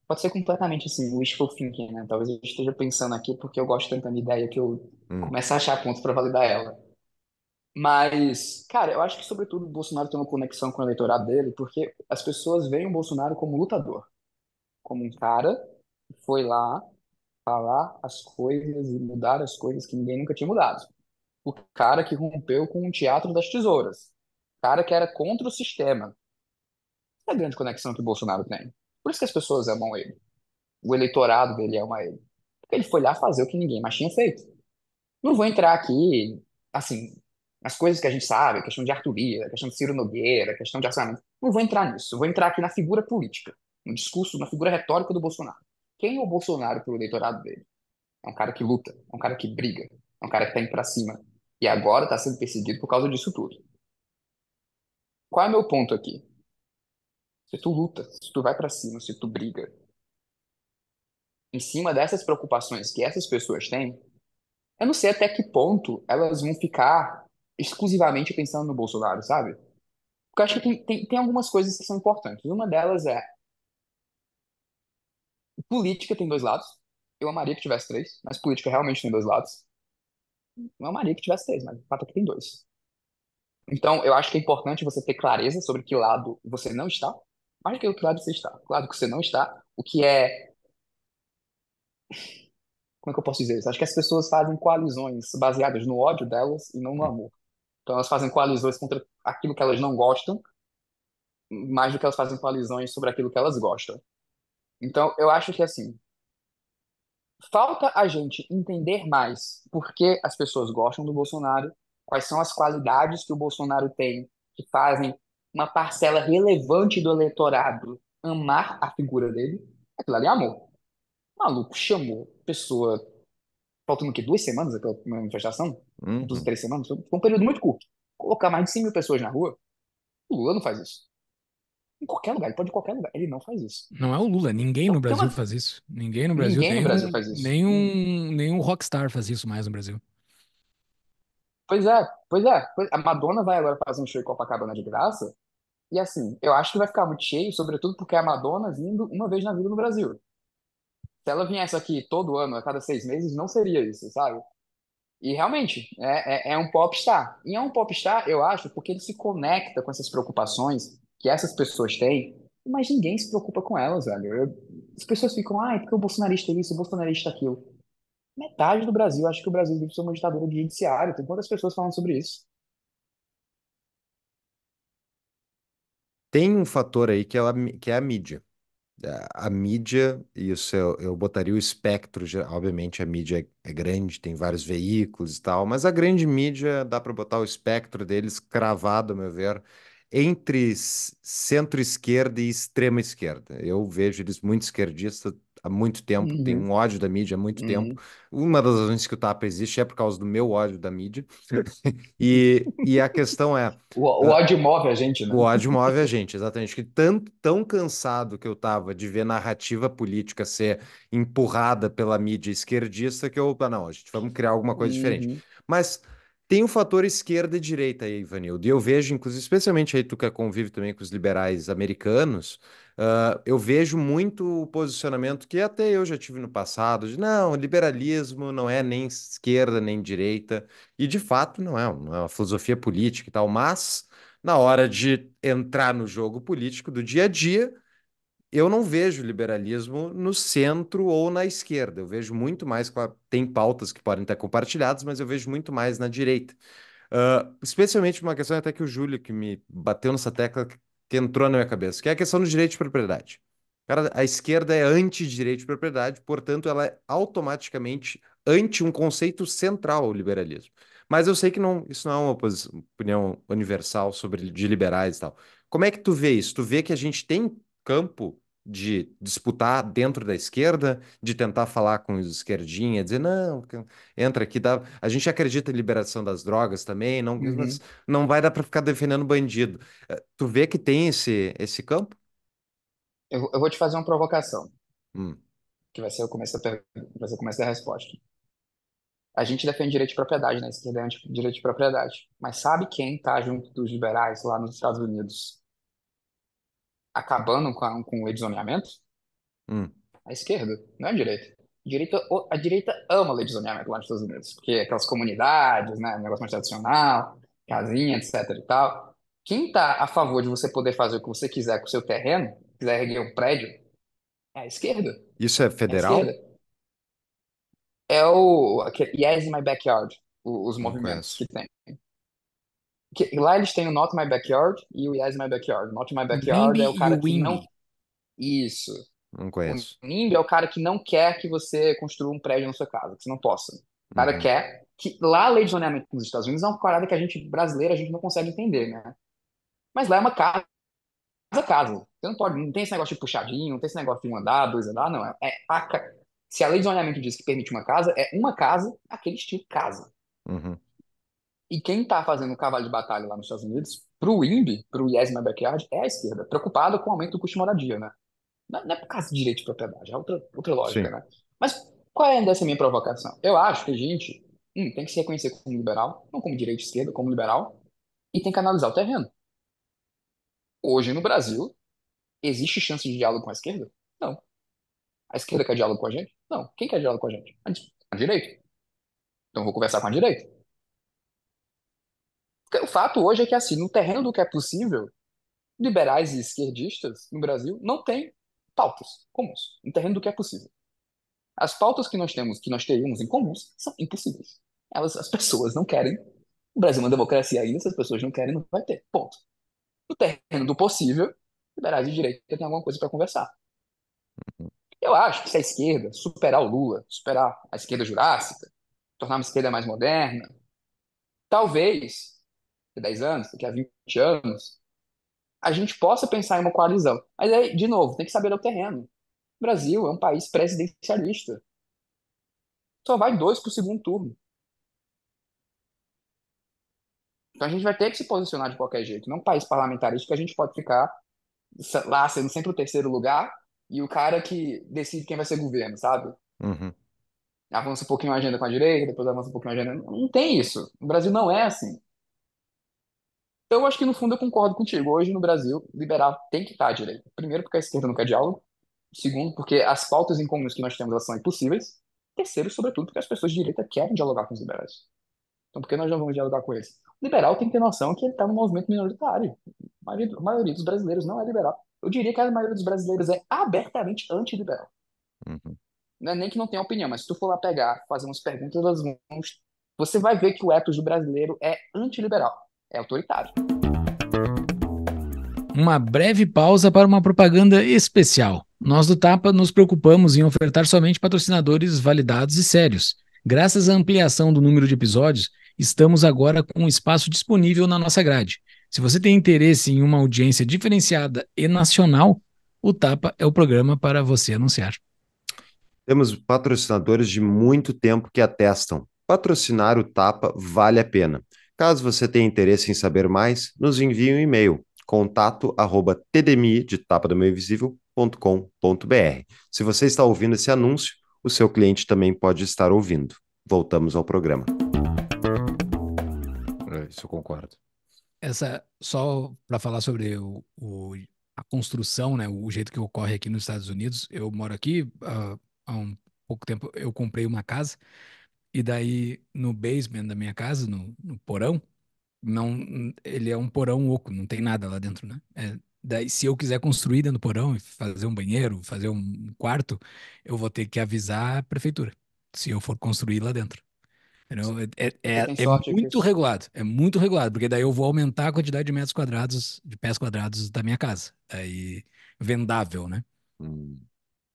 Pode ser completamente assim, wishful thinking, né? Talvez eu esteja pensando aqui porque eu gosto tanto da minha ideia que eu hum. começo a achar pontos para validar ela. Mas, cara, eu acho que, sobretudo, o Bolsonaro tem uma conexão com o eleitorado dele, porque as pessoas veem o Bolsonaro como lutador, como um cara que foi lá falar as coisas e mudar as coisas que ninguém nunca tinha mudado. O cara que rompeu com o teatro das tesouras, o cara que era contra o sistema. Essa é a grande conexão que o Bolsonaro tem. Por isso que as pessoas amam ele. O eleitorado dele ama ele. Porque ele foi lá fazer o que ninguém mais tinha feito. Não vou entrar aqui, assim, as coisas que a gente sabe, a questão de Arturia, a questão de Ciro Nogueira, a questão de assinamento. Não vou entrar nisso, vou entrar aqui na figura política, no discurso, na figura retórica do Bolsonaro. Quem é o Bolsonaro pelo eleitorado dele? É um cara que luta, é um cara que briga, é um cara que tá indo pra cima. E agora tá sendo perseguido por causa disso tudo. Qual é meu ponto aqui? Se tu luta, se tu vai para cima, se tu briga, em cima dessas preocupações que essas pessoas têm, eu não sei até que ponto elas vão ficar exclusivamente pensando no Bolsonaro, sabe? Porque eu acho que tem, tem, tem algumas coisas que são importantes. Uma delas é. Política tem dois lados. Eu amaria que tivesse três, mas política realmente tem dois lados. Não amaria que tivesse três, mas o fato é que tem dois. Então, eu acho que é importante você ter clareza sobre que lado você não está, mas que outro lado você está. O lado que você não está, o que é. Como é que eu posso dizer isso? Acho que as pessoas fazem coalizões baseadas no ódio delas e não no amor. Então elas fazem coalizões contra aquilo que elas não gostam, mais do que elas fazem coalizões sobre aquilo que elas gostam. Então eu acho que assim falta a gente entender mais por que as pessoas gostam do Bolsonaro, quais são as qualidades que o Bolsonaro tem que fazem uma parcela relevante do eleitorado amar a figura dele. Aquilo ali é amor. O maluco chamou pessoa faltando o quê? Duas semanas aquela manifestação? Uhum. Duas, três semanas? Foi um período muito curto. Colocar mais de 100 mil pessoas na rua, o Lula não faz isso. Em qualquer lugar, ele pode ir em qualquer lugar. Ele não faz isso. Não é o Lula, ninguém então, no Brasil uma... faz isso. Ninguém no Brasil, ninguém nenhum, no Brasil faz isso. Nenhum, nenhum rockstar faz isso mais no Brasil. Pois é, pois é. A Madonna vai agora fazer um show em Copacabana de graça. E assim, eu acho que vai ficar muito cheio, sobretudo porque é a Madonna vindo uma vez na vida no Brasil. Se ela viesse aqui todo ano, a cada seis meses, não seria isso, sabe? E realmente, é, é, é um popstar. E é um popstar, eu acho, porque ele se conecta com essas preocupações que essas pessoas têm, mas ninguém se preocupa com elas, velho. Eu, as pessoas ficam, ah, é porque o bolsonarista é isso, o bolsonarista é aquilo. Metade do Brasil acha que o Brasil vive sob uma ditadura de judiciário. Tem quantas pessoas falando sobre isso? Tem um fator aí que, a que é a mídia a mídia, e isso eu, eu botaria o espectro, obviamente a mídia é, é grande, tem vários veículos e tal, mas a grande mídia dá para botar o espectro deles cravado, a meu ver, entre centro-esquerda e extrema-esquerda. Eu vejo eles muito esquerdistas, há muito tempo, uhum. tem um ódio da mídia há muito uhum. tempo. Uma das razões que o Tapa existe é por causa do meu ódio da mídia. [laughs] e, e a questão é. O, o ah, ódio move a gente, né? O ódio move a gente, exatamente. Que tanto, tão cansado que eu tava de ver narrativa política ser empurrada pela mídia esquerdista que eu. Não, a gente vamos criar alguma coisa uhum. diferente. Mas tem o um fator esquerda e direita aí, Ivanildo. E eu vejo, inclusive, especialmente aí tu que é convive também com os liberais americanos, uh, eu vejo muito o posicionamento que até eu já tive no passado, de não, liberalismo não é nem esquerda nem direita, e de fato não é, não é uma filosofia política e tal, mas na hora de entrar no jogo político do dia a dia, eu não vejo liberalismo no centro ou na esquerda. Eu vejo muito mais, tem pautas que podem estar compartilhadas, mas eu vejo muito mais na direita. Uh, especialmente uma questão até que o Júlio, que me bateu nessa tecla, que entrou na minha cabeça, que é a questão do direito de propriedade. Cara, a esquerda é anti-direito de propriedade, portanto, ela é automaticamente anti um conceito central ao liberalismo. Mas eu sei que não, isso não é uma opinião universal sobre de liberais e tal. Como é que tu vê isso? Tu vê que a gente tem campo de disputar dentro da esquerda, de tentar falar com os esquerdinhas, dizer não, entra aqui, dá... a gente acredita em liberação das drogas também, não, uhum. não vai dar para ficar defendendo bandido. Eh, tu vê que tem esse esse campo? Eu, eu vou te fazer uma provocação, hum. que vai ser o começo da per... vai ser o começo da resposta. A gente defende direito de propriedade, né? Esquerda é direito de propriedade. Mas sabe quem está junto dos liberais lá nos Estados Unidos acabando com, a, com o edizoneamento? Hum. A esquerda, não é a direita. A direita, a direita ama o edizoneamento lá nos Estados Unidos, porque é aquelas comunidades, né, negócio mais tradicional, casinha, etc e tal. Quem está a favor de você poder fazer o que você quiser com o seu terreno, quiser erguer um prédio, é a esquerda. Isso é federal? É, é o... Yes, my backyard, os movimentos que tem. Que, lá eles têm o Not My Backyard e o Yes My Backyard. Not My Backyard Nimby é o cara o que não. Isso. Não conheço. O NIMBY é o cara que não quer que você construa um prédio na sua casa, que você não possa. O cara uhum. quer. Que, lá a lei de zoneamento nos Estados Unidos é uma parada que a gente, brasileira, a gente não consegue entender, né? Mas lá é uma casa a casa. Você não pode, não tem esse negócio de puxadinho, não tem esse negócio de um andar, dois andar, não. É, é a, se a lei de zoneamento diz que permite uma casa, é uma casa, aquele estilo casa. Uhum. E quem está fazendo o cavalo de batalha lá nos Estados Unidos, para o INBE, para o Yes My Backyard, é a esquerda, preocupada com o aumento do custo de moradia, né? Não, é, é por causa de direito de propriedade, é outra, outra lógica, né? Mas qual é ainda essa minha provocação? Eu acho que a gente hum, tem que se reconhecer como liberal, não como direita esquerda, como liberal, e tem que analisar o terreno. Hoje no Brasil, existe chance de diálogo com a esquerda? Não. A esquerda quer diálogo com a gente? Não. Quem quer diálogo com a gente? A direita. Então eu vou conversar com a direita. O fato hoje é que, assim, no terreno do que é possível, liberais e esquerdistas no Brasil não têm pautas comuns, no terreno do que é possível. As pautas que nós temos, que nós teríamos em comuns, são impossíveis. Elas, as pessoas não querem. O Brasil é uma democracia ainda, se as pessoas não querem, não vai ter. Ponto. No terreno do possível, liberais e direita têm alguma coisa para conversar. Uhum. Eu acho que se a esquerda superar o Lula, superar a esquerda jurássica, tornar uma esquerda mais moderna, talvez a 10 anos, daqui a 20 anos, a gente possa pensar em uma coalizão. Mas aí, de novo, tem que saber o terreno. O Brasil é um país presidencialista. Só vai dois para o segundo turno. Então a gente vai ter que se posicionar de qualquer jeito. Não é um país parlamentarista que a gente pode ficar lá sendo sempre o terceiro lugar e o cara que decide quem vai ser governo, sabe? Uhum. Avança um pouquinho a agenda com a direita, depois avança um pouquinho a agenda. Não tem isso. O Brasil não é assim. Então, eu acho que no fundo eu concordo contigo. Hoje no Brasil, liberal tem que estar à direita. Primeiro, porque a esquerda não quer é diálogo. Segundo, porque as pautas em comuns que nós temos elas são impossíveis. Terceiro, sobretudo, porque as pessoas de direita querem dialogar com os liberais. Então, por que nós não vamos dialogar com eles? O liberal tem que ter noção que ele está no movimento minoritário. A maioria, dos brasileiros não é liberal. Eu diria que a maioria dos brasileiros é abertamente antiliberal. liberal uhum. Não é nem que não tenha opinião, mas se tu for lá pegar, fazer umas perguntas, elas vão... você vai ver que o ethos do brasileiro é antiliberal é autoritário. Uma breve pausa para uma propaganda especial. Nós do Tapa nos preocupamos em ofertar somente patrocinadores validados e sérios. Graças à ampliação do número de episódios, estamos agora com um espaço disponível na nossa grade. Se você tem interesse em uma audiência diferenciada e nacional, o Tapa é o programa para você anunciar. Temos patrocinadores de muito tempo que atestam. Patrocinar o Tapa vale a pena. Caso você tenha interesse em saber mais, nos envie um e-mail contato@tdmi de tapa do meio invisível.com.br. Se você está ouvindo esse anúncio, o seu cliente também pode estar ouvindo. Voltamos ao programa. É, isso eu concordo. Essa só para falar sobre o, o, a construção, né, o jeito que ocorre aqui nos Estados Unidos. Eu moro aqui uh, há um pouco tempo. Eu comprei uma casa e daí, no basement da minha casa, no, no, porão, não, ele é um porão oco, não tem nada lá dentro, né? É, daí, se eu quiser construir dentro do porão, fazer um banheiro, fazer um quarto, eu vou ter que avisar a prefeitura, se eu for construir lá dentro. É, é, é muito que... regulado, é muito regulado, porque daí eu vou aumentar a quantidade de metros quadrados, de pés quadrados da minha casa. Aí, vendável, né? Hum.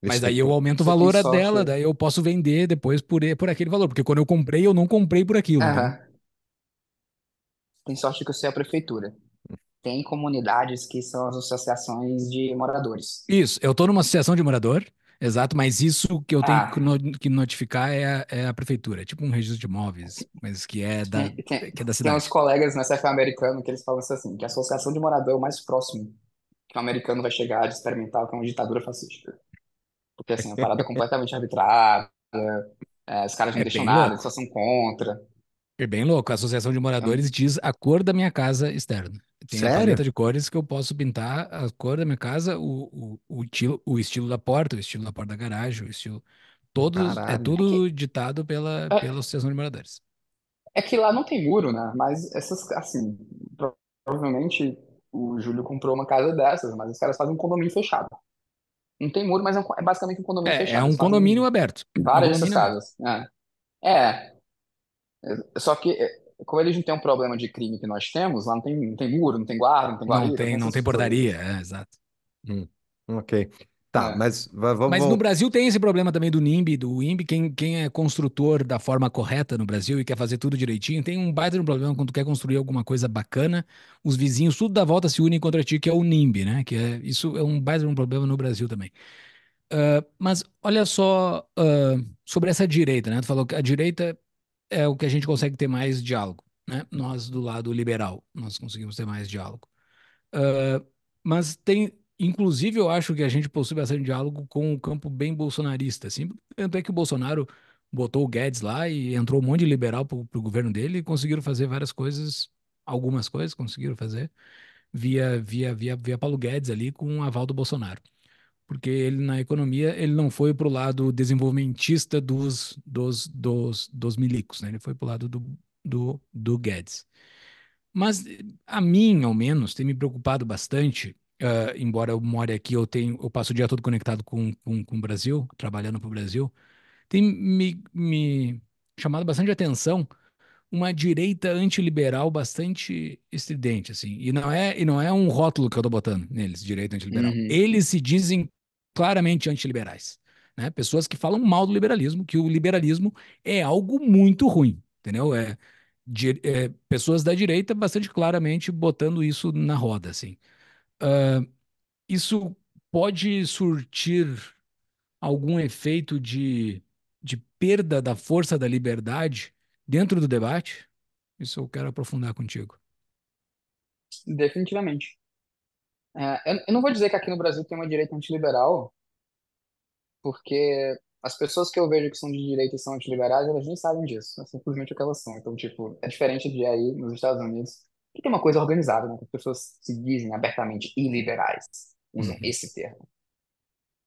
Mas daí eu aumento o valor dela, daí eu posso vender depois por, por aquele valor, porque quando eu comprei, eu não comprei por aquilo. Né? Aham. Né? Tem sorte que eu sei é a prefeitura. Tem comunidades que são as associações de moradores. Isso, eu estou numa associação de morador, exato, mas isso que eu tenho ah. que, notificar é a, é a, prefeitura, tipo um registro de imóveis, mas que é da, tem, que é da cidade. Tem uns colegas na CFA americana que eles falam assim, que a associação de morador é o mais próximo que o americano vai chegar de experimentar com é uma ditadura fascista. Porque assim, é a parada é completamente arbitrada, é, os caras não é deixam nada, louco. só são contra. É bem louco. A Associação de Moradores então diz a cor da minha casa externa. Tem Sério? a paleta de cores que eu posso pintar a cor da minha casa, o, o, o, estilo o estilo da porta, o estilo da porta da garagem, o estilo. Todos, é tudo é que... ditado pela, é... pela Associação de Moradores. É que lá não tem muro, né? Mas essas, assim, provavelmente o Júlio comprou uma casa dessas, mas os caras fazem um condomínio fechado. Não tem muro, mas é, um, é basicamente um condomínio é, é fechado. É um condomínio aberto. Várias é dessas casas. É. é. é. Só que, como eles não têm um problema de crime que nós temos, lá não tem, não tem muro, não tem guarda, não tem guarda. Não tem, não tem portaria, é, exato. Hum. Ok. Tá, é. mas vamos. Mas no Brasil tem esse problema também do NIMBY, do IMB. Quem, quem é construtor da forma correta no Brasil e quer fazer tudo direitinho, tem um baita problema quando tu quer construir alguma coisa bacana, os vizinhos tudo da volta se unem contra ti, que é o NIMBY, né? Que é, isso é um baita problema no Brasil também. Uh, mas olha só uh, sobre essa direita, né? Tu falou que a direita é o que a gente consegue ter mais diálogo, né? Nós do lado liberal, nós conseguimos ter mais diálogo. Uh, mas tem Inclusive, eu acho que a gente possui bastante diálogo com o campo bem bolsonarista. Assim, tanto é que o Bolsonaro botou o Guedes lá e entrou um monte de liberal para o governo dele e conseguiram fazer várias coisas, algumas coisas conseguiram fazer via via via via Paulo Guedes ali com o aval do Bolsonaro. Porque ele na economia, ele não foi para o lado desenvolvimentista dos dos dos, dos milicos, né? Ele foi para o lado do, do do Guedes. Mas a mim, ao menos, tem me preocupado bastante Uh, embora eu more aqui, eu tenho, eu passo o dia todo conectado com, com, com o Brasil, trabalhando para o Brasil, tem me, me chamado bastante atenção uma direita antiliberal bastante estridente, assim. E não é, e não é um rótulo que eu estou botando neles, direita antiliberal. Uhum. Eles se dizem claramente antiliberais. Né? Pessoas que falam mal do liberalismo, que o liberalismo é algo muito ruim, entendeu? É, é pessoas da direita bastante claramente botando isso na roda, assim. Ah, isso pode surtir algum efeito de, de perda da força da liberdade dentro do debate? Isso eu quero aprofundar contigo. Definitivamente. É, eu, eu não vou dizer que aqui no Brasil tem uma direita antiliberal, porque as pessoas que eu vejo que são de direita e são antiliberais, elas nem sabem disso. É simplesmente o que elas são. Então, tipo, é diferente de aí nos Estados Unidos, que é uma coisa organizada, né? As pessoas se dizem abertamente iliberais, usam uhum. esse termo.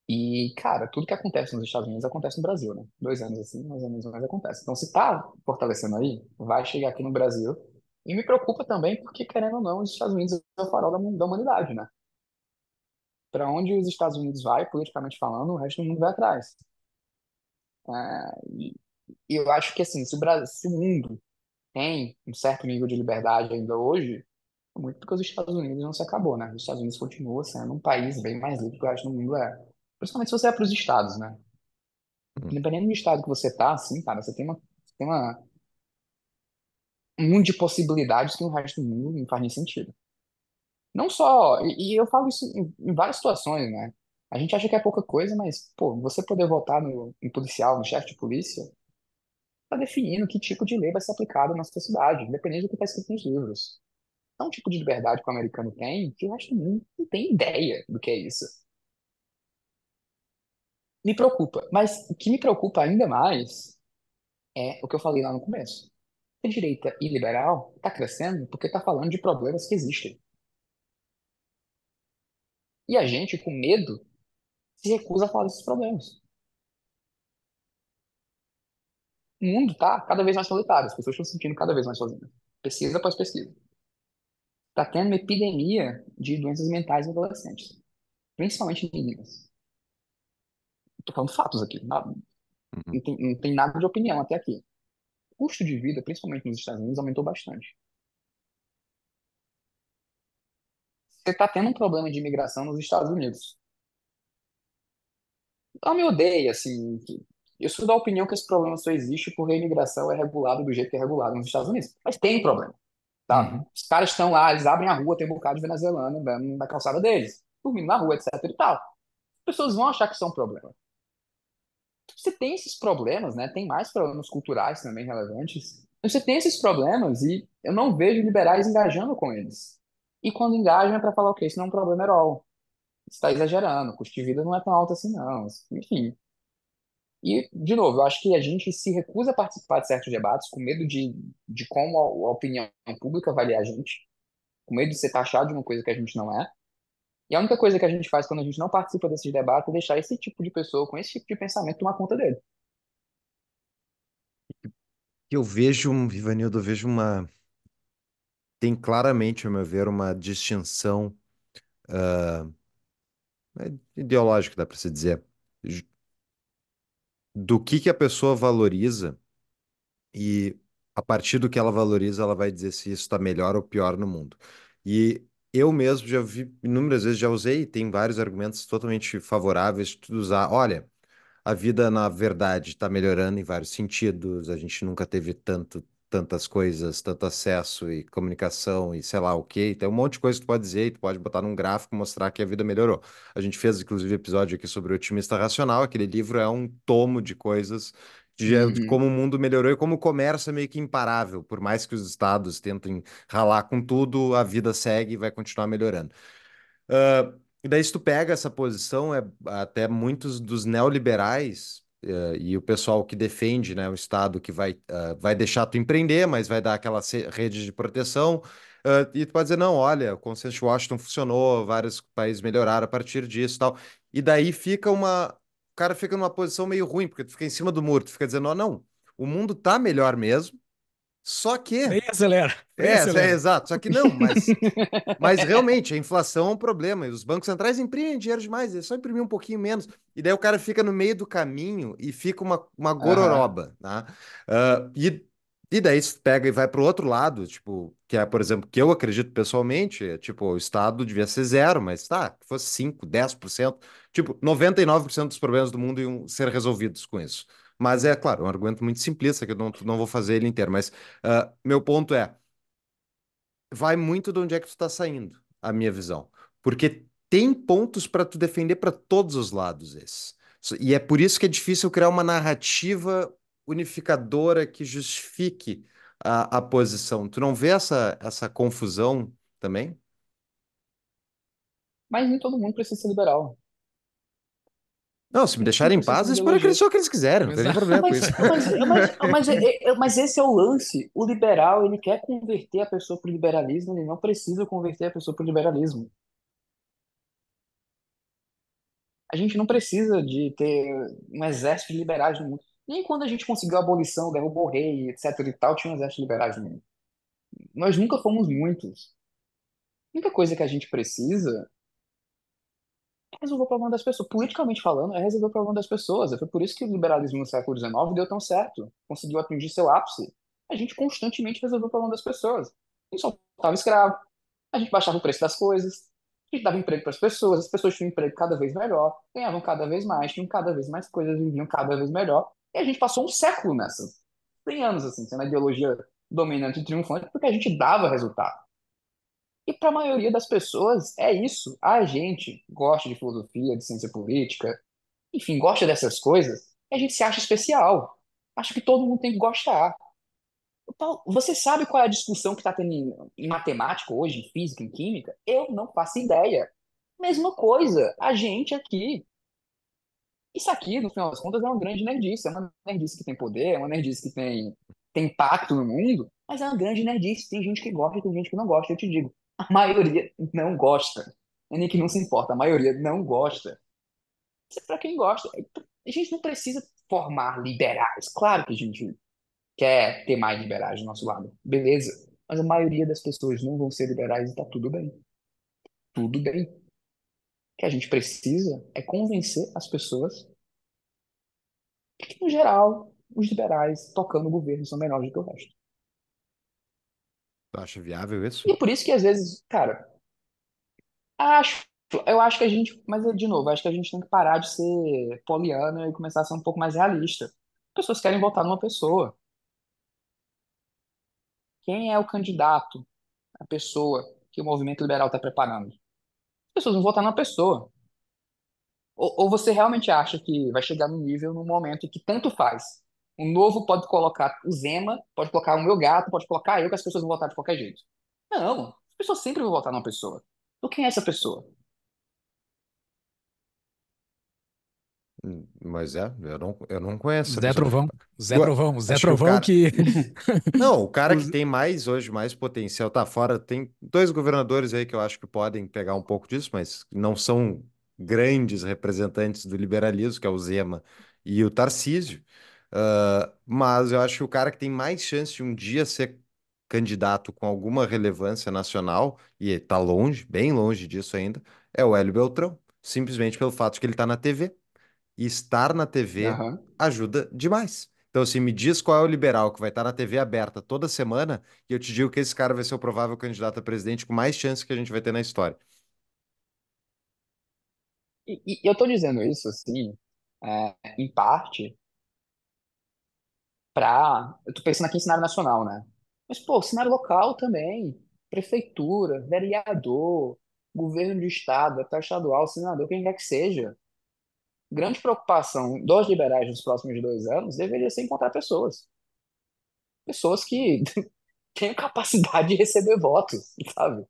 E, cara, tudo que acontece nos Estados Unidos acontece no Brasil, né? Dois anos assim, mais ou menos, mas acontece. Então, se tá fortalecendo aí, vai chegar aqui no Brasil. E me preocupa também porque, querendo ou não, os Estados Unidos é o farol da, humanidade, né? Para onde os Estados Unidos vai, politicamente falando, o resto do mundo vai atrás. É, e eu acho que, assim, se o, Brasil, se o mundo tem um certo nível de liberdade ainda hoje, muito porque os Estados Unidos não se acabou, né? Os Estados Unidos continuam sendo um país bem mais livre que o resto do mundo é. Principalmente se você é para os estados, né? Hum. Dependendo do estado que você tá, assim, cara, você tem uma, você tem uma um mundo de possibilidades que o resto do mundo não faz nem sentido. Não só, e, e eu falo isso em, em, várias situações, né? A gente acha que é pouca coisa, mas, pô, você poder votar no, no policial, no chefe de polícia, está definindo que tipo de lei vai ser aplicado na sociedade, independente do que está escrito nos livros. É um tipo de liberdade que o americano tem que o resto do mundo não tem ideia do que é isso. Me preocupa, mas o que me preocupa ainda mais é o que eu falei lá no começo. A direita e liberal está crescendo porque está falando de problemas que existem. E a gente, com medo, se recusa a falar desses problemas. o mundo está cada vez mais solitário, as pessoas estão se sentindo cada vez mais sozinhas. Pesquisa após pesquisa. Está tendo uma epidemia de doenças mentais em adolescentes, principalmente em meninas. Estou falando fatos aqui, nada, uhum. não, tem, não tem nada de opinião até aqui. O custo de vida, principalmente nos Estados Unidos, aumentou bastante. você está tendo um problema de imigração nos Estados Unidos. eu me odeia, assim, eu sou da opinião que esse problema só existe porque a imigração é regulada do jeito que é regulada nos Estados Unidos. Mas tem problema. Tá? Uhum. Os caras estão lá, eles abrem a rua, tem um bocado de venezuelano andando na calçada deles, dormindo na rua, etc e tal. As pessoas vão achar que são é um problema. Você tem esses problemas, né? Tem mais problemas culturais também relevantes. Então, você tem esses problemas e eu não vejo liberais engajando com eles. E quando engajam é para falar, ok, isso não é um problema at all. Você está exagerando, o custo de vida não é tão alto assim, não. Enfim, e, de novo, eu acho que a gente se recusa a participar de certos debates com medo de, de como a, a opinião pública avalia a gente, com medo de ser taxado de uma coisa que a gente não é. E a única coisa que a gente faz quando a gente não participa desses debates é deixar esse tipo de pessoa com esse tipo de pensamento tomar conta dele. Eu vejo, Ivanildo, eu vejo uma. Tem claramente, ao meu ver, uma distinção uh... ideológica, dá para se dizer do que, que a pessoa valoriza e a partir do que ela valoriza, ela vai dizer se isso está melhor ou pior no mundo. E eu mesmo já vi inúmeras vezes, já usei, tem vários argumentos totalmente favoráveis de tu usar. Olha, a vida, na verdade, está melhorando em vários sentidos, a gente nunca teve tanto tantas coisas, tanto acesso e comunicação e sei lá o quê. Tem um monte de coisa que tu pode dizer, tu pode botar num gráfico mostrar que a vida melhorou. A gente fez, inclusive, episódio aqui sobre o Otimista Racional. Aquele livro é um tomo de coisas de, uhum. como o mundo melhorou e como o comércio é meio que imparável. Por mais que os estados tentem ralar com tudo, a vida segue e vai continuar melhorando. Uh, e daí, se tu pega essa posição, é, até muitos dos neoliberais Uh, e o pessoal que defende, né, o Estado que vai, uh, vai deixar tu empreender, mas vai dar aquela rede de proteção, uh, e tu pode dizer, não, olha, o consenso de Washington funcionou, vários países melhoraram a partir disso e tal. E daí fica uma... O cara fica numa posição meio ruim, porque tu fica em cima do muro, tu fica dizendo, oh, não, o mundo tá melhor mesmo, só que. Bem acelera. é, acelera. é, exato. Só que não, mas, [laughs] mas realmente a inflação é um problema. E os bancos centrais imprimem dinheiro demais, eles só imprimem um pouquinho menos. E daí o cara fica no meio do caminho e fica uma, uma gororoba. Né? Uh, e, e daí pega e vai para o outro lado, tipo, que é, por exemplo, que eu acredito pessoalmente, é, tipo, o Estado devia ser zero, mas tá, que fosse 5, 10%, tipo, 99% dos problemas do mundo iam ser resolvidos com isso. Mas é claro, é um argumento muito simplista, que eu não, não vou fazer ele inteiro. Mas uh, meu ponto é: vai muito de onde é que tu está saindo, a minha visão. Porque tem pontos para tu defender para todos os lados esses. E é por isso que é difícil criar uma narrativa unificadora que justifique a, a posição. Tu não vê essa, essa confusão também? Mas nem todo mundo precisa ser liberal. Não, se me deixarem em paz, eles podem acreditar o que eles quiserem, não tem nenhum problema mas, com isso. [laughs] Mas, mas, é, é, é, mas, esse é o lance. O liberal, ele quer converter a pessoa para o liberalismo, ele não precisa converter a pessoa para o liberalismo. A gente não precisa de ter um exército de liberais no mundo. Nem quando a gente conseguiu a abolição, derrubou né, o rei, etc e tal, tinha um exército de liberais no mundo. Nós nunca fomos muitos. A única coisa que a gente precisa resolveu o problema das pessoas. Politicamente falando, é resolver o problema das pessoas. Foi por isso que o liberalismo no século XIX deu tão certo, conseguiu atingir seu ápice. A gente constantemente resolveu o problema das pessoas. A gente soltava escravo, a gente baixava o preço das coisas, a gente dava emprego para as pessoas, as pessoas tinham emprego cada vez melhor, ganhavam cada vez mais, tinham cada vez mais coisas, viviam cada vez melhor. E a gente passou um século nessa. Tem anos, assim, sendo a ideologia dominante e triunfante, porque a gente dava resultado. E para a maioria das pessoas é isso. A gente gosta de filosofia, de ciência política, enfim, gosta dessas coisas, e a gente se acha especial. Acha que todo mundo tem que gostar. Paulo, então, você sabe qual é a discussão que está tendo em, em matemática hoje, em física, em química? Eu não faço ideia. Mesma coisa, a gente aqui. Isso aqui, no final das contas, é uma grande nerdice. É uma nerdice que tem poder, é uma nerdice que tem, tem impacto no mundo, mas é uma grande nerdice. Tem gente que gosta e tem gente que não gosta, eu te digo. A maioria não gosta. É nem que não se importa, a maioria não gosta. Isso é para quem gosta. A gente não precisa formar liberais. Claro que a gente quer ter mais liberais do nosso lado. Beleza. Mas a maioria das pessoas não vão ser liberais e tá tudo bem. Tudo bem. O que a gente precisa é convencer as pessoas que, no geral, os liberais tocando o governo são menores do que o resto. Tu acha viável isso? E por isso que às vezes, cara, acho, eu acho que a gente, mas de novo, acho que a gente tem que parar de ser poliana e começar a ser um pouco mais realista. Pessoas querem votar numa pessoa. Quem é o candidato, a pessoa que o movimento liberal está preparando? As pessoas vão votar numa pessoa. Ou, ou você realmente acha que vai chegar num nível, num momento que tanto faz o novo pode colocar o Zema, pode colocar o meu gato, pode colocar eu, que as pessoas vão votar de qualquer jeito. Não, as pessoas sempre vão votar numa pessoa. Do então, quem é essa pessoa? Mas é, eu não, eu não conheço. Zé Trovão, Zé Trovão, Zé Trovão que. [laughs] Não, o cara que tem mais hoje, mais potencial, tá fora. Tem dois governadores aí que eu acho que podem pegar um pouco disso, mas não são grandes representantes do liberalismo, que é o Zema e o Tarcísio. Ah, mas eu acho que o cara que tem mais chance de um dia ser candidato com alguma relevância nacional, e está longe, bem longe disso ainda, é o Hélio Beltrão, simplesmente pelo fato de que ele está na TV. E estar na TV uhum. ajuda demais. Então, assim, me diz qual é o liberal que vai estar na TV aberta toda semana, e eu te digo que esse cara vai ser o provável candidato a presidente com mais chance que a gente vai ter na história. E, e eu estou dizendo isso, assim, é, em parte, para. Eu estou pensando aqui em cenário nacional, né? Mas, pô, cenário local também. Prefeitura, vereador, governo de estado, até estadual, senador, quem quer que seja. Grande preocupação dos liberais nos próximos dois anos deveria ser encontrar pessoas. Pessoas que [laughs] tenham capacidade de receber votos, sabe?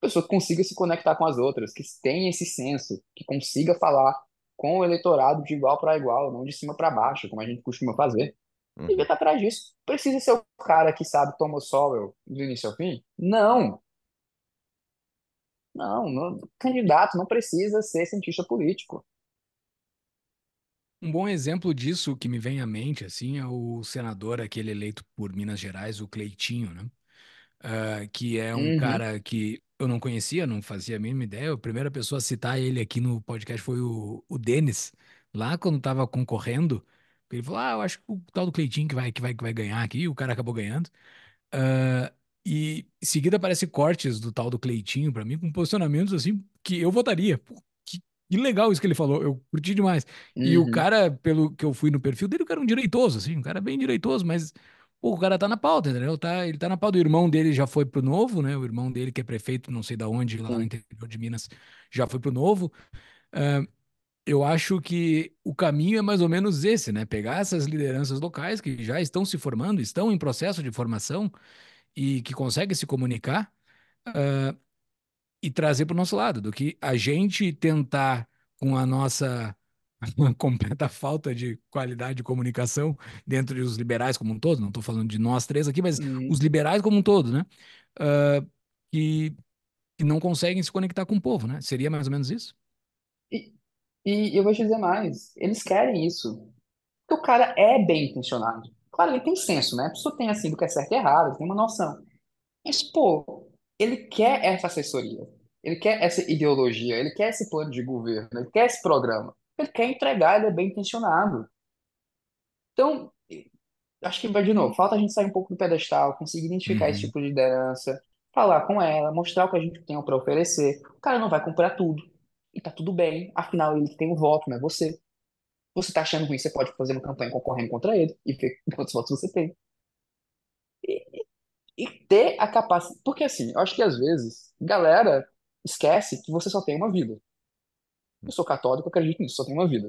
pessoas que consiga se conectar com as outras, que tenham esse senso, que consiga falar com o eleitorado de igual para igual, não de cima para baixo, como a gente costuma fazer. Uhum. Devia estar atrás disso. Precisa ser o cara que sabe tomar Sowell do início ao fim? Não. Não, não candidato não precisa ser cientista político. Um bom exemplo disso que me vem à mente assim é o senador aquele eleito por Minas Gerais, o Cleitinho, né? Uh, que é um uhum. cara que eu não conhecia, não fazia a mínima ideia. A primeira pessoa a citar ele aqui no podcast foi o, o Denis, lá quando tava concorrendo. Ele falou: Ah, eu acho que o tal do Cleitinho que vai, que vai, que vai ganhar aqui. E o cara acabou ganhando. Uh, e em seguida aparece cortes do tal do Cleitinho para mim, com posicionamentos assim que eu votaria. Pô, que, que, legal isso que ele falou, eu curti demais. Uhum. E o uhum. cara, pelo que eu fui no perfil dele, o cara é um direitoso, assim, um cara bem direitoso, mas o cara tá na pauta, entendeu? Tá, ele tá na pauta. O irmão dele já foi pro novo, né? O irmão dele, que é prefeito, não sei da onde, lá no interior de Minas, já foi pro novo. Uh, eu acho que o caminho é mais ou menos esse, né? Pegar essas lideranças locais que já estão se formando, estão em processo de formação e que conseguem se comunicar uh, e trazer para o nosso lado, do que a gente tentar com a nossa uma [laughs] completa falta de qualidade de comunicação dentro dos liberais como um todo, não estou falando de nós três aqui, mas uhum. os liberais como um todo, né? Uh, que, que, não conseguem se conectar com o povo, né? Seria mais ou menos isso? E, e eu vou te dizer mais, eles querem isso. Porque o cara é bem intencionado. Claro, ele tem senso, né? A pessoa tem, assim, do que é certo e errado, ele tem uma noção. Mas, pô, ele quer essa assessoria, ele quer essa ideologia, ele quer esse plano de governo, ele quer esse programa. Ele quer entregar, ele é bem intencionado. Então, acho que vai de novo. Falta a gente sair um pouco do pedestal, conseguir identificar uhum. esse tipo de liderança, falar com ela, mostrar o que a gente tem para oferecer. O cara não vai comprar tudo. E tá tudo bem, afinal ele tem um voto, não é você. Você tá achando ruim, você pode fazer uma campanha concorrendo contra ele e ver [laughs] quantos votos você tem. E, e ter a capacidade. Porque assim, eu acho que às vezes, galera esquece que você só tem uma vida. Eu sou católico, acredito nisso, só tem uma vida.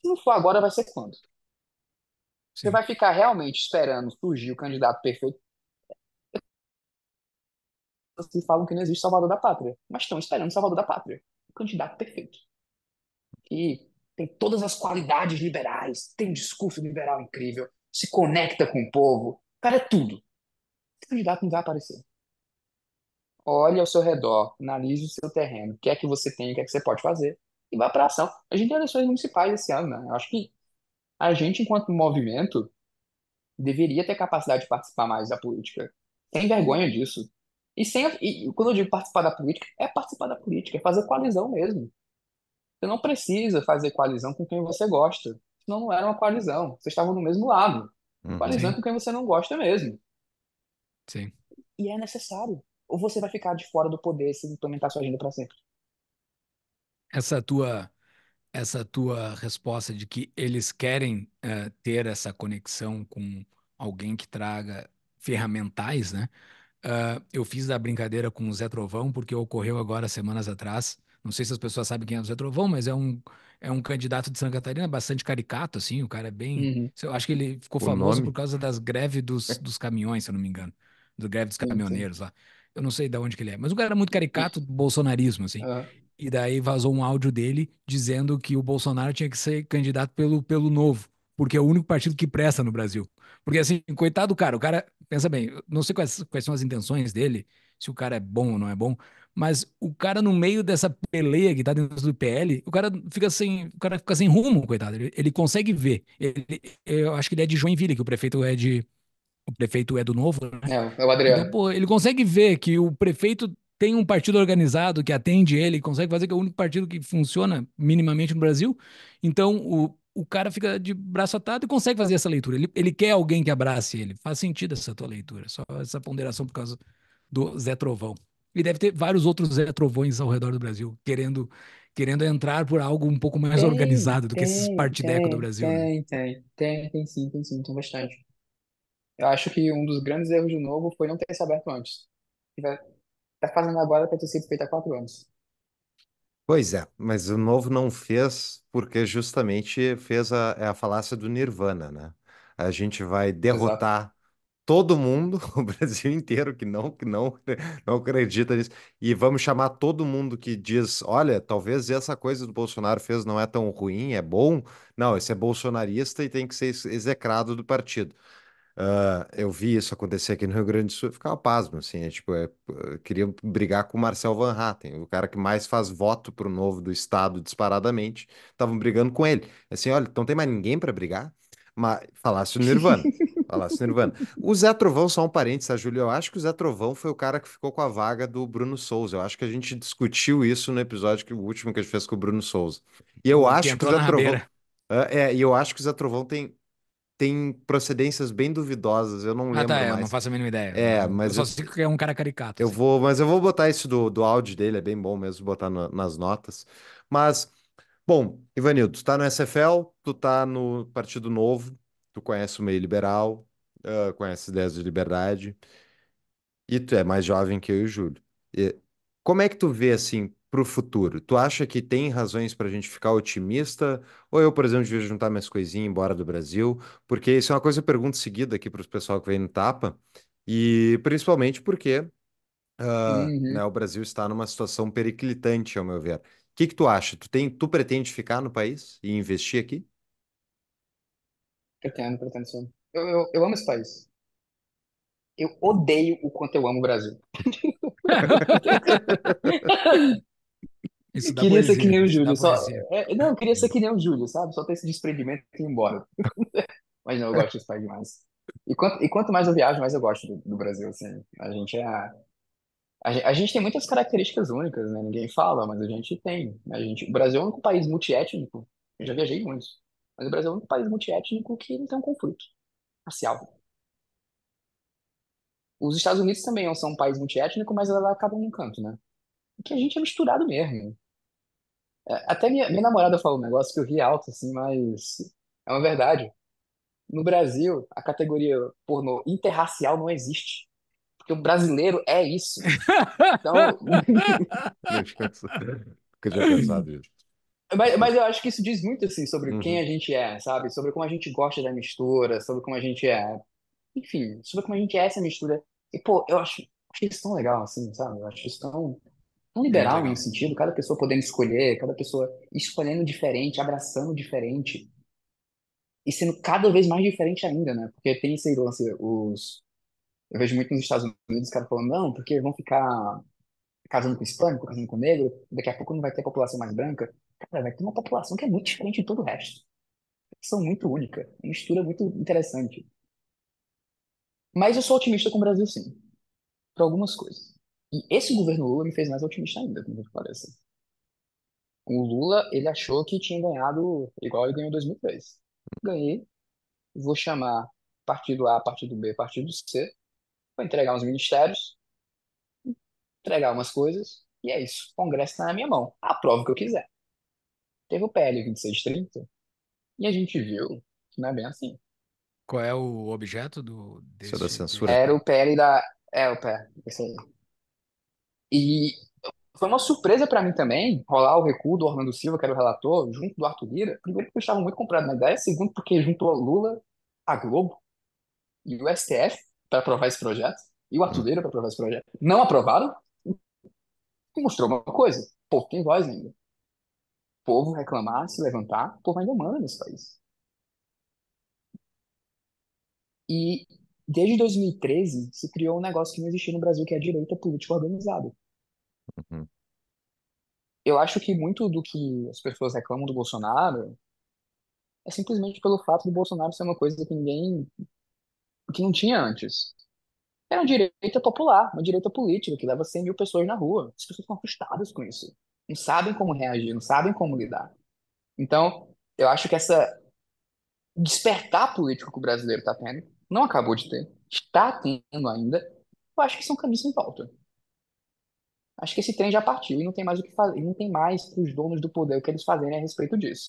Se não for agora, vai ser quando? Você vai ficar realmente esperando surgir o candidato perfeito? Vocês falam que não existe salvador da pátria, mas estão esperando o salvador da pátria, o candidato perfeito. que tem todas as qualidades liberais, tem um discurso liberal incrível, se conecta com o povo, cara, é tudo. Esse candidato não vai aparecer. Olhe ao seu redor, analise o seu terreno, o que é que você tem, o que é que você pode fazer, e vá para ação. A gente tem eleições municipais esse ano, né? Eu acho que a gente, enquanto movimento, deveria ter capacidade de participar mais da política. Sem vergonha disso. E, sem, e quando eu digo participar da política, é participar da política, é fazer coalizão mesmo. Você não precisa fazer coalizão com quem você gosta. Senão não era uma coalizão. Vocês estavam no mesmo lado. Uhum. Coalizão com quem você não gosta mesmo. Sim. E é necessário ou você vai ficar de fora do poder se implementar sua agenda para sempre. Essa tua essa tua resposta de que eles querem uh, ter essa conexão com alguém que traga ferramentais, né? Uh, eu fiz a brincadeira com o Zé Trovão porque ocorreu agora semanas atrás. Não sei se as pessoas sabem quem é o Zé Trovão, mas é um, é um candidato de Santa Catarina bastante caricato, assim. O cara é bem. Uhum. Eu acho que ele ficou o famoso nome? por causa das greves dos, dos caminhões, se eu não me engano. Do greve dos caminhoneiros lá eu não sei de onde que ele é, mas o cara era muito caricato do bolsonarismo, assim. Uhum. E daí vazou um áudio dele dizendo que o Bolsonaro tinha que ser candidato pelo, pelo novo, porque é o único partido que presta no Brasil. Porque, assim, coitado do cara, o cara, pensa bem, não sei quais, quais são as intenções dele, se o cara é bom ou não é bom, mas o cara no meio dessa peleia que tá dentro do PL, o cara fica sem, o cara fica sem rumo, coitado. Ele, ele consegue ver. Ele, eu acho que ele é de Joinville, que o prefeito é de, o prefeito é do novo, né? É, é o Adriano. Então, pô, ele consegue ver que o prefeito tem um partido organizado que atende ele, consegue fazer que é o único partido que funciona minimamente no Brasil. Então, o, o cara fica de braço atado e consegue fazer essa leitura. Ele, ele quer alguém que abrace ele. Faz sentido essa tua leitura, só essa ponderação por causa do Zé Trovão. E deve ter vários outros Zé Trovões ao redor do Brasil, querendo querendo entrar por algo um pouco mais tem, organizado do tem, que esses partidecos do Brasil. Né? Tem, né? tem, tem, tem sim, tem sim, tem bastante. Eu acho que um dos grandes erros de novo foi não ter se aberto antes. Tá fazendo agora para ter sido feito há quatro anos. Pois é, mas o novo não fez porque justamente fez a, é a falácia do Nirvana, né? A gente vai derrotar Exato. todo mundo, [laughs] o Brasil inteiro que não que não [laughs] não acredita nisso e vamos chamar todo mundo que diz, olha, talvez essa coisa do Bolsonaro fez não é tão ruim, é bom. Não, esse é bolsonarista e tem que ser execrado do partido. Ah, eu vi isso acontecer aqui no Rio Grande do Sul, eu ficava pasmo, assim, é, tipo, é, queria brigar com o Marcel Van Hatten, o cara que mais faz voto pro Novo do Estado disparadamente, estavam brigando com ele. Assim, olha, não tem mais ninguém para brigar? Mas falasse o Nirvana, [laughs] falasse o Nirvana. O Zé Trovão, só um parênteses, tá, Júlio, eu acho que o Zé Trovão foi o cara que ficou com a vaga do Bruno Souza, eu acho que a gente discutiu isso no episódio, que o último que a gente fez com o Bruno Souza. E eu que acho que o Zé Trovão... É, e eu acho que o Zé Trovão tem tem procedências bem duvidosas, eu não ah, tá, lembro tá, mais. não faço a mínima ideia. É, mas... Eu só sei que é um cara caricato. Eu assim. vou, mas eu vou botar isso do, do áudio dele, é bem bom mesmo botar no, nas notas. Mas, bom, Ivanildo, tu tá no SFL, tu tá no Partido Novo, tu conhece o meio liberal, uh, conhece ideias de liberdade, e tu é mais jovem que eu e o Júlio. E como é que tu vê, assim, para o futuro? Tu acha que tem razões para a gente ficar otimista? Ou eu, por exemplo, devia juntar minhas coisinhas e ir embora do Brasil? Porque isso é uma coisa que eu pergunto seguida aqui para os pessoal que vem no Tapa, e principalmente porque uh, uhum. né, o Brasil está numa situação periclitante, ao meu ver. O que, que tu acha? Tu, tem, tu pretende ficar no país e investir aqui? Pretendo, pretendo sim. Eu, eu, eu amo esse país. Eu odeio o quanto eu amo o Brasil. [laughs] [laughs] Isso queria poesia, ser que nem o Júlio. Só... É, é, não, queria ser que nem o Júlio, sabe? Só ter esse desprendimento e ir embora. [laughs] Mas não, eu gosto desse país demais. E quanto, e quanto mais eu viajo, mais eu gosto do, do Brasil, assim. A gente é... A, a, gente tem muitas características únicas, né? Ninguém fala, mas a gente tem. Né? A gente, o Brasil é o único país multiétnico. Eu já viajei muito. Mas o Brasil é o único país multiétnico que não tem um conflito racial. Os Estados Unidos também são um país multiétnico, mas ela acaba num canto, né? Porque a gente é misturado mesmo. É, até minha, minha namorada falou um negócio que eu ri alto, assim, mas é uma verdade. No Brasil, a categoria pornô interracial não existe. Porque o brasileiro é isso. Então. [laughs] já cansado isso. Mas, mas eu acho que isso diz muito, assim, sobre uhum. quem a gente é, sabe? Sobre como a gente gosta da mistura, sobre como a gente é. Enfim, sobre como a gente é essa mistura. E, pô, eu acho, acho isso tão legal, assim, sabe? Eu acho isso tão tão é, liberal é, em um sentido, cada pessoa podendo escolher, cada pessoa escolhendo diferente, abraçando diferente e sendo cada vez mais diferente ainda, né? Porque tem esse lance, os eu vejo muito nos Estados Unidos os caras falando, não, porque vão ficar casando com hispânico, casando com negro, daqui a pouco não vai ter população mais branca. Cara, vai ter uma população que é muito diferente de todo o resto. São muito única, mistura muito interessante. Mas eu sou otimista com o Brasil, sim. Para algumas coisas. E esse governo Lula me fez mais otimista ainda, como parece. O Lula, ele achou que tinha ganhado igual ele ganhou em 2003. Ganhei, vou chamar partido A, partido B, partido C, vou entregar uns ministérios, entregar umas coisas, e é isso. O Congresso está na minha mão. Aprovo o que eu quiser. Teve o PL 2630, e a gente viu que não é bem assim. Qual é o objeto do. É desse... da censura? Era o PL da. É, o PL, esse aí. E foi uma surpresa para mim também rolar o recuo do Orlando Silva, que era o relator, junto do Arthur Lira. Primeiro, porque eu estava muito comprado na ideia. Segundo, porque juntou Lula, a Globo e o STF para aprovar esse projeto. E o Arthur Lira para aprovar esse projeto. Não aprovaram. E mostrou uma coisa: o povo tem voz ainda. O povo reclamar, se levantar, o povo ainda manda nesse país. E desde 2013 se criou um negócio que não existia no Brasil, que é a direita política organizada Uhum. Eu acho que muito do que as pessoas reclamam do Bolsonaro é simplesmente pelo fato do Bolsonaro ser uma coisa que ninguém, que não tinha antes. Era é uma direita popular, uma direita política que leva 100 mil pessoas na rua. As pessoas estão assustadas com isso. Não sabem como reagir, não sabem como lidar. Então, eu acho que essa despertar político que o brasileiro está tendo, não acabou de ter, está tendo ainda, eu acho que são caminhos em falta acho que esse trem já partiu e não tem mais o que fazer, não tem mais para os donos do poder o que eles fazerem a respeito disso.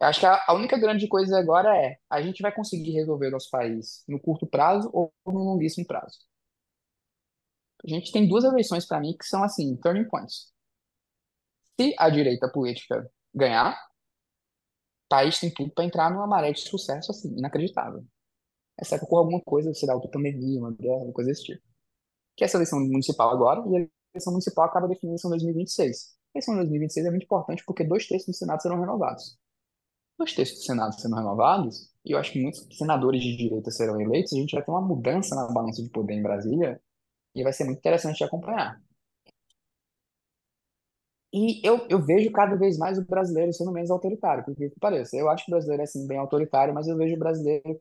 Eu acho que a, a, única grande coisa agora é a gente vai conseguir resolver o nosso país no curto prazo ou no longuíssimo prazo. A gente tem duas eleições para mim que são assim, turning points. Se a direita política ganhar, o país tem tudo para entrar numa maré de sucesso assim, inacreditável. Exceto que ocorra alguma coisa, será o uma guerra, uma coisa desse tipo que é essa eleição municipal agora, e a eleição municipal acaba definindo a eleição 2026. A eleição de 2026 é muito importante porque dois terços do Senado serão renovados. Dois terços do Senado serão renovados, e eu acho que muitos senadores de direita serão eleitos, a gente vai ter uma mudança na balança de poder em Brasília, e vai ser muito interessante de acompanhar. E eu, eu vejo cada vez mais o brasileiro sendo menos autoritário, por que pareça. Eu acho que o brasileiro é, assim, bem autoritário, mas eu vejo o brasileiro,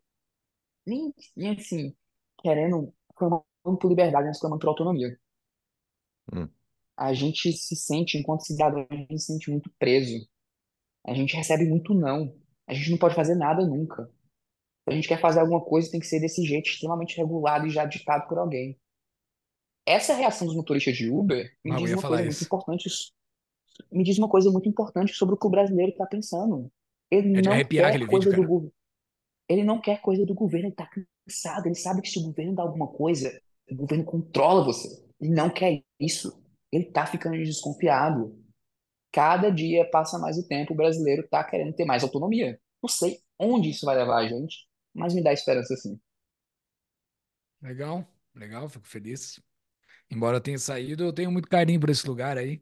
nem, nem assim, querendo formar clamando por liberdade, nós falamos por autonomia. Hum. A gente se sente, enquanto cidadão, a gente se sente muito preso. A gente recebe muito não. A gente não pode fazer nada nunca. Se a gente quer fazer alguma coisa, tem que ser desse jeito, extremamente regulado e já ditado por alguém. Essa reação dos motoristas de Uber me diz uma coisa isso. muito importante. Me diz uma coisa muito importante sobre o que o brasileiro está pensando. Ele é não quer coisa vídeo, do governo. Ele não quer coisa do governo, ele está cansado, ele sabe que se o governo dá alguma coisa, o governo controla você. e não quer isso. Ele tá ficando desconfiado. Cada dia passa mais o tempo, o brasileiro tá querendo ter mais autonomia. Não sei onde isso vai levar a gente, mas me dá esperança sim. Legal, legal, fico feliz. Embora eu tenha saído, eu tenho muito carinho por esse lugar aí.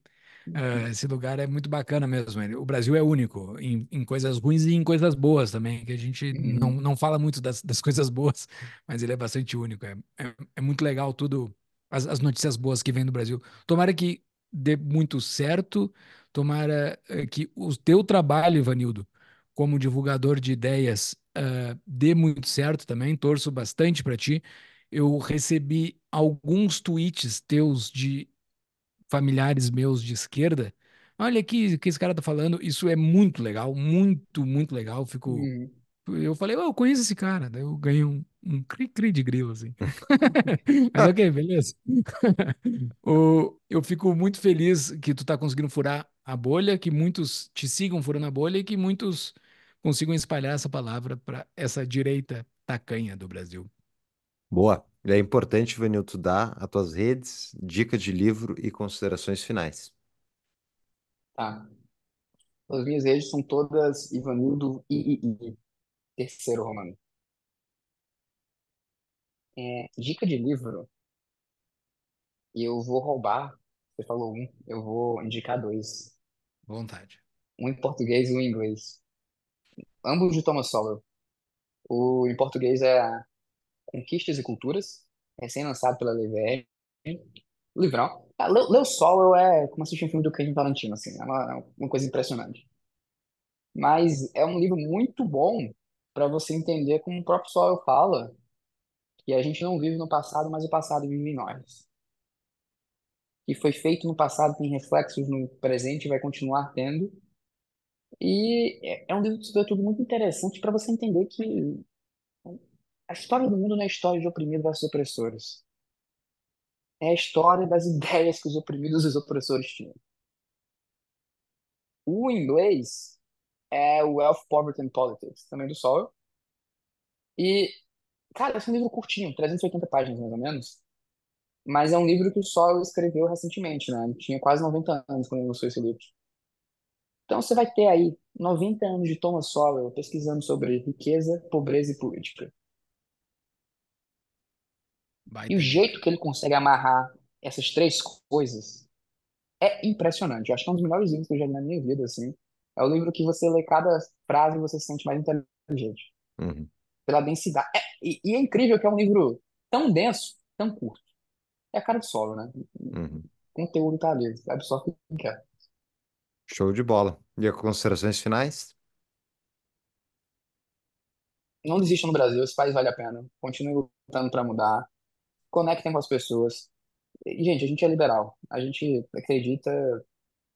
Ah, esse lugar é muito bacana mesmo. O Brasil é único em, em coisas ruins e em coisas boas também, que a gente uhum. não, não fala muito das, das coisas boas, mas ele é bastante único. É, é, é muito legal tudo, as, as notícias boas que vêm do Brasil. Tomara que dê muito certo, tomara eh, que o teu trabalho, Ivanildo, como divulgador de ideias, uh, dê muito certo também, torço bastante para ti. Eu recebi alguns tweets teus de familiares meus de esquerda, olha aqui o que esse cara tá falando, isso é muito legal, muito, muito legal. Fico. Uhum. Eu falei, oh, eu conheço esse cara, daí eu ganhei um, um cri-cri de grilo, assim. [laughs] Mas ok, beleza. [laughs] o, eu fico muito feliz que tu tá conseguindo furar a bolha, que muitos te sigam furando a bolha e que muitos consigam espalhar essa palavra para essa direita tacanha do Brasil. Boa. É importante, Vanil, tu dar as tuas redes, dica de livro e considerações finais. Tá. As minhas redes são todas Ivanildo III, terceiro romano. É, dica de livro. Eu vou roubar. Você falou um, eu vou indicar dois. Vontade. Um em português e um em inglês. Ambos de Thomas Sowell. O em português é Conquistas e Culturas, recém-lançado pela LVR. Livrão. Ah, Leu Solo é como assistir um filme do Quentin Tarantino, assim, é uma, é uma coisa impressionante. Mas é um livro muito bom para você entender como o próprio Solo fala que a gente não vive no passado, mas o passado vive em nós. Que foi feito no passado, tem reflexos no presente e vai continuar tendo. E é, é um livro, tudo muito interessante para você entender que a história do mundo não é a história de oprimidos versus opressores. É a história das ideias que os oprimidos e os opressores tinham. O inglês é o Wealth, Poverty and Politics, também do Sol. E, cara, esse é um livro curtinho, 380 páginas mais ou menos. Mas é um livro que o Sol escreveu recentemente, né? Ele tinha quase 90 anos quando ele lançou esse livro. Então você vai ter aí 90 anos de Thomas Sowell pesquisando sobre riqueza, pobreza e política. E o jeito que ele consegue amarrar essas três coisas é impressionante. Eu acho que é um dos melhores livros que eu já li na minha vida, assim. É o livro que você lê cada frase e você se sente mais inteligente. Uhum. Pela densidade. É, e, e, é incrível que é um livro tão denso, tão curto. É a cara de solo, né? Uhum. O conteúdo tá ali, absorve quem quer. Show de bola. E as considerações finais? Não desista no Brasil, esse país vale a pena. Continue lutando para mudar conectem com as pessoas. E, gente, a gente é liberal. A gente acredita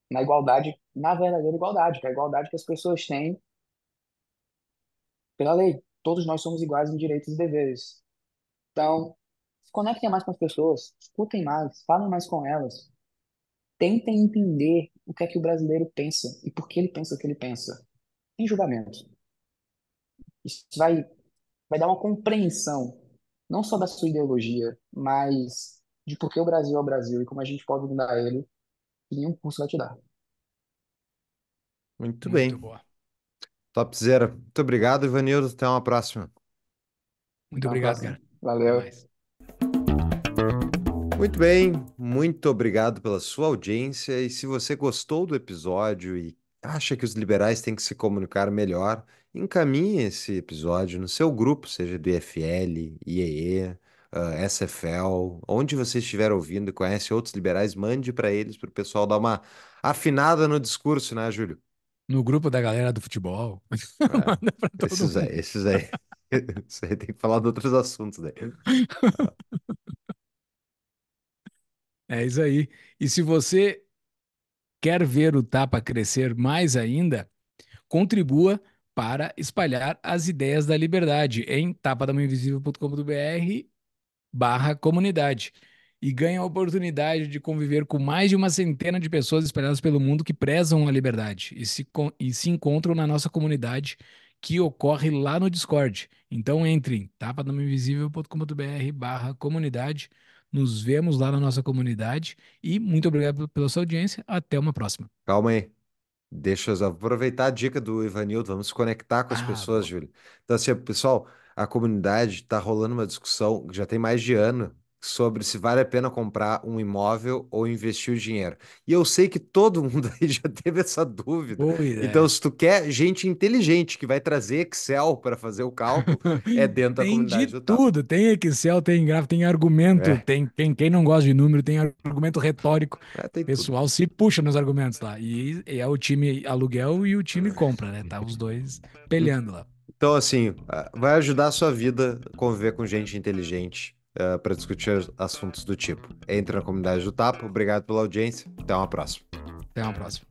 na igualdade, na verdadeira igualdade, que é a igualdade que as pessoas têm pela lei. Todos nós somos iguais em direitos e deveres. Então, se conectem mais com as pessoas, escutem mais, falem mais com elas. Tentem entender o que é que o brasileiro pensa e por que ele pensa o que ele pensa. Sem julgamento. Isso vai, vai dar uma compreensão não só da sua ideologia, mas de por que o Brasil é o Brasil e como a gente pode mudar ele, e nenhum curso vai te dar. Muito, Muito bem. Boa. Top zero. Muito obrigado, Ivanildo. Até uma próxima. Muito Até obrigado, próxima. cara. Valeu. É muito bem, muito obrigado pela sua audiência. E se você gostou do episódio e acha que os liberais têm que se comunicar melhor, encaminhe esse episódio no seu grupo, seja do IFL, IEE, uh, ah, SFL, onde você estiver ouvindo e conhece outros liberais, mande para eles, para o pessoal dar uma afinada no discurso, né, Júlio? No grupo da galera do futebol. É, esses mundo. aí, esses aí. Isso [laughs] aí tem que falar de outros assuntos daí. [laughs] É isso aí. E se você quer ver o Tapa crescer mais ainda? Contribua para espalhar as ideias da liberdade em tapadamainvisível.com.br barra comunidade e ganha a oportunidade de conviver com mais de uma centena de pessoas espalhadas pelo mundo que prezam a liberdade e se, e se encontram na nossa comunidade que ocorre lá no Discord. Então entre em tapadamainvisível.com.br barra comunidade nos vemos lá na nossa comunidade e muito obrigado pela sua audiência. Até uma próxima. Calma aí. Deixa eu aproveitar a dica do Ivanildo, vamos conectar com as ah, pessoas, bom. Júlio. Então, assim, pessoal, a comunidade está rolando uma discussão, já tem mais de ano sobre se vale a pena comprar um imóvel ou investir o dinheiro. E eu sei que todo [laughs] mundo aí já teve essa dúvida. É. então, é. se tu quer gente inteligente que vai trazer Excel para fazer o cálculo, [laughs] é dentro da comunidade de tudo. Tem Excel, tem gráfico, tem argumento, é. tem quem, quem não gosta de número, tem argumento retórico. É, o pessoal tudo. se puxa nos argumentos lá. E, e é o time aluguel e o time compra, né? Tá os dois pelhando lá. Então, assim, ah, vai ajudar a sua vida conviver com gente inteligente uh, para discutir assuntos do tipo. entra na comunidade do Tapa. Obrigado pela audiência. Até uma próxima. Até uma próxima.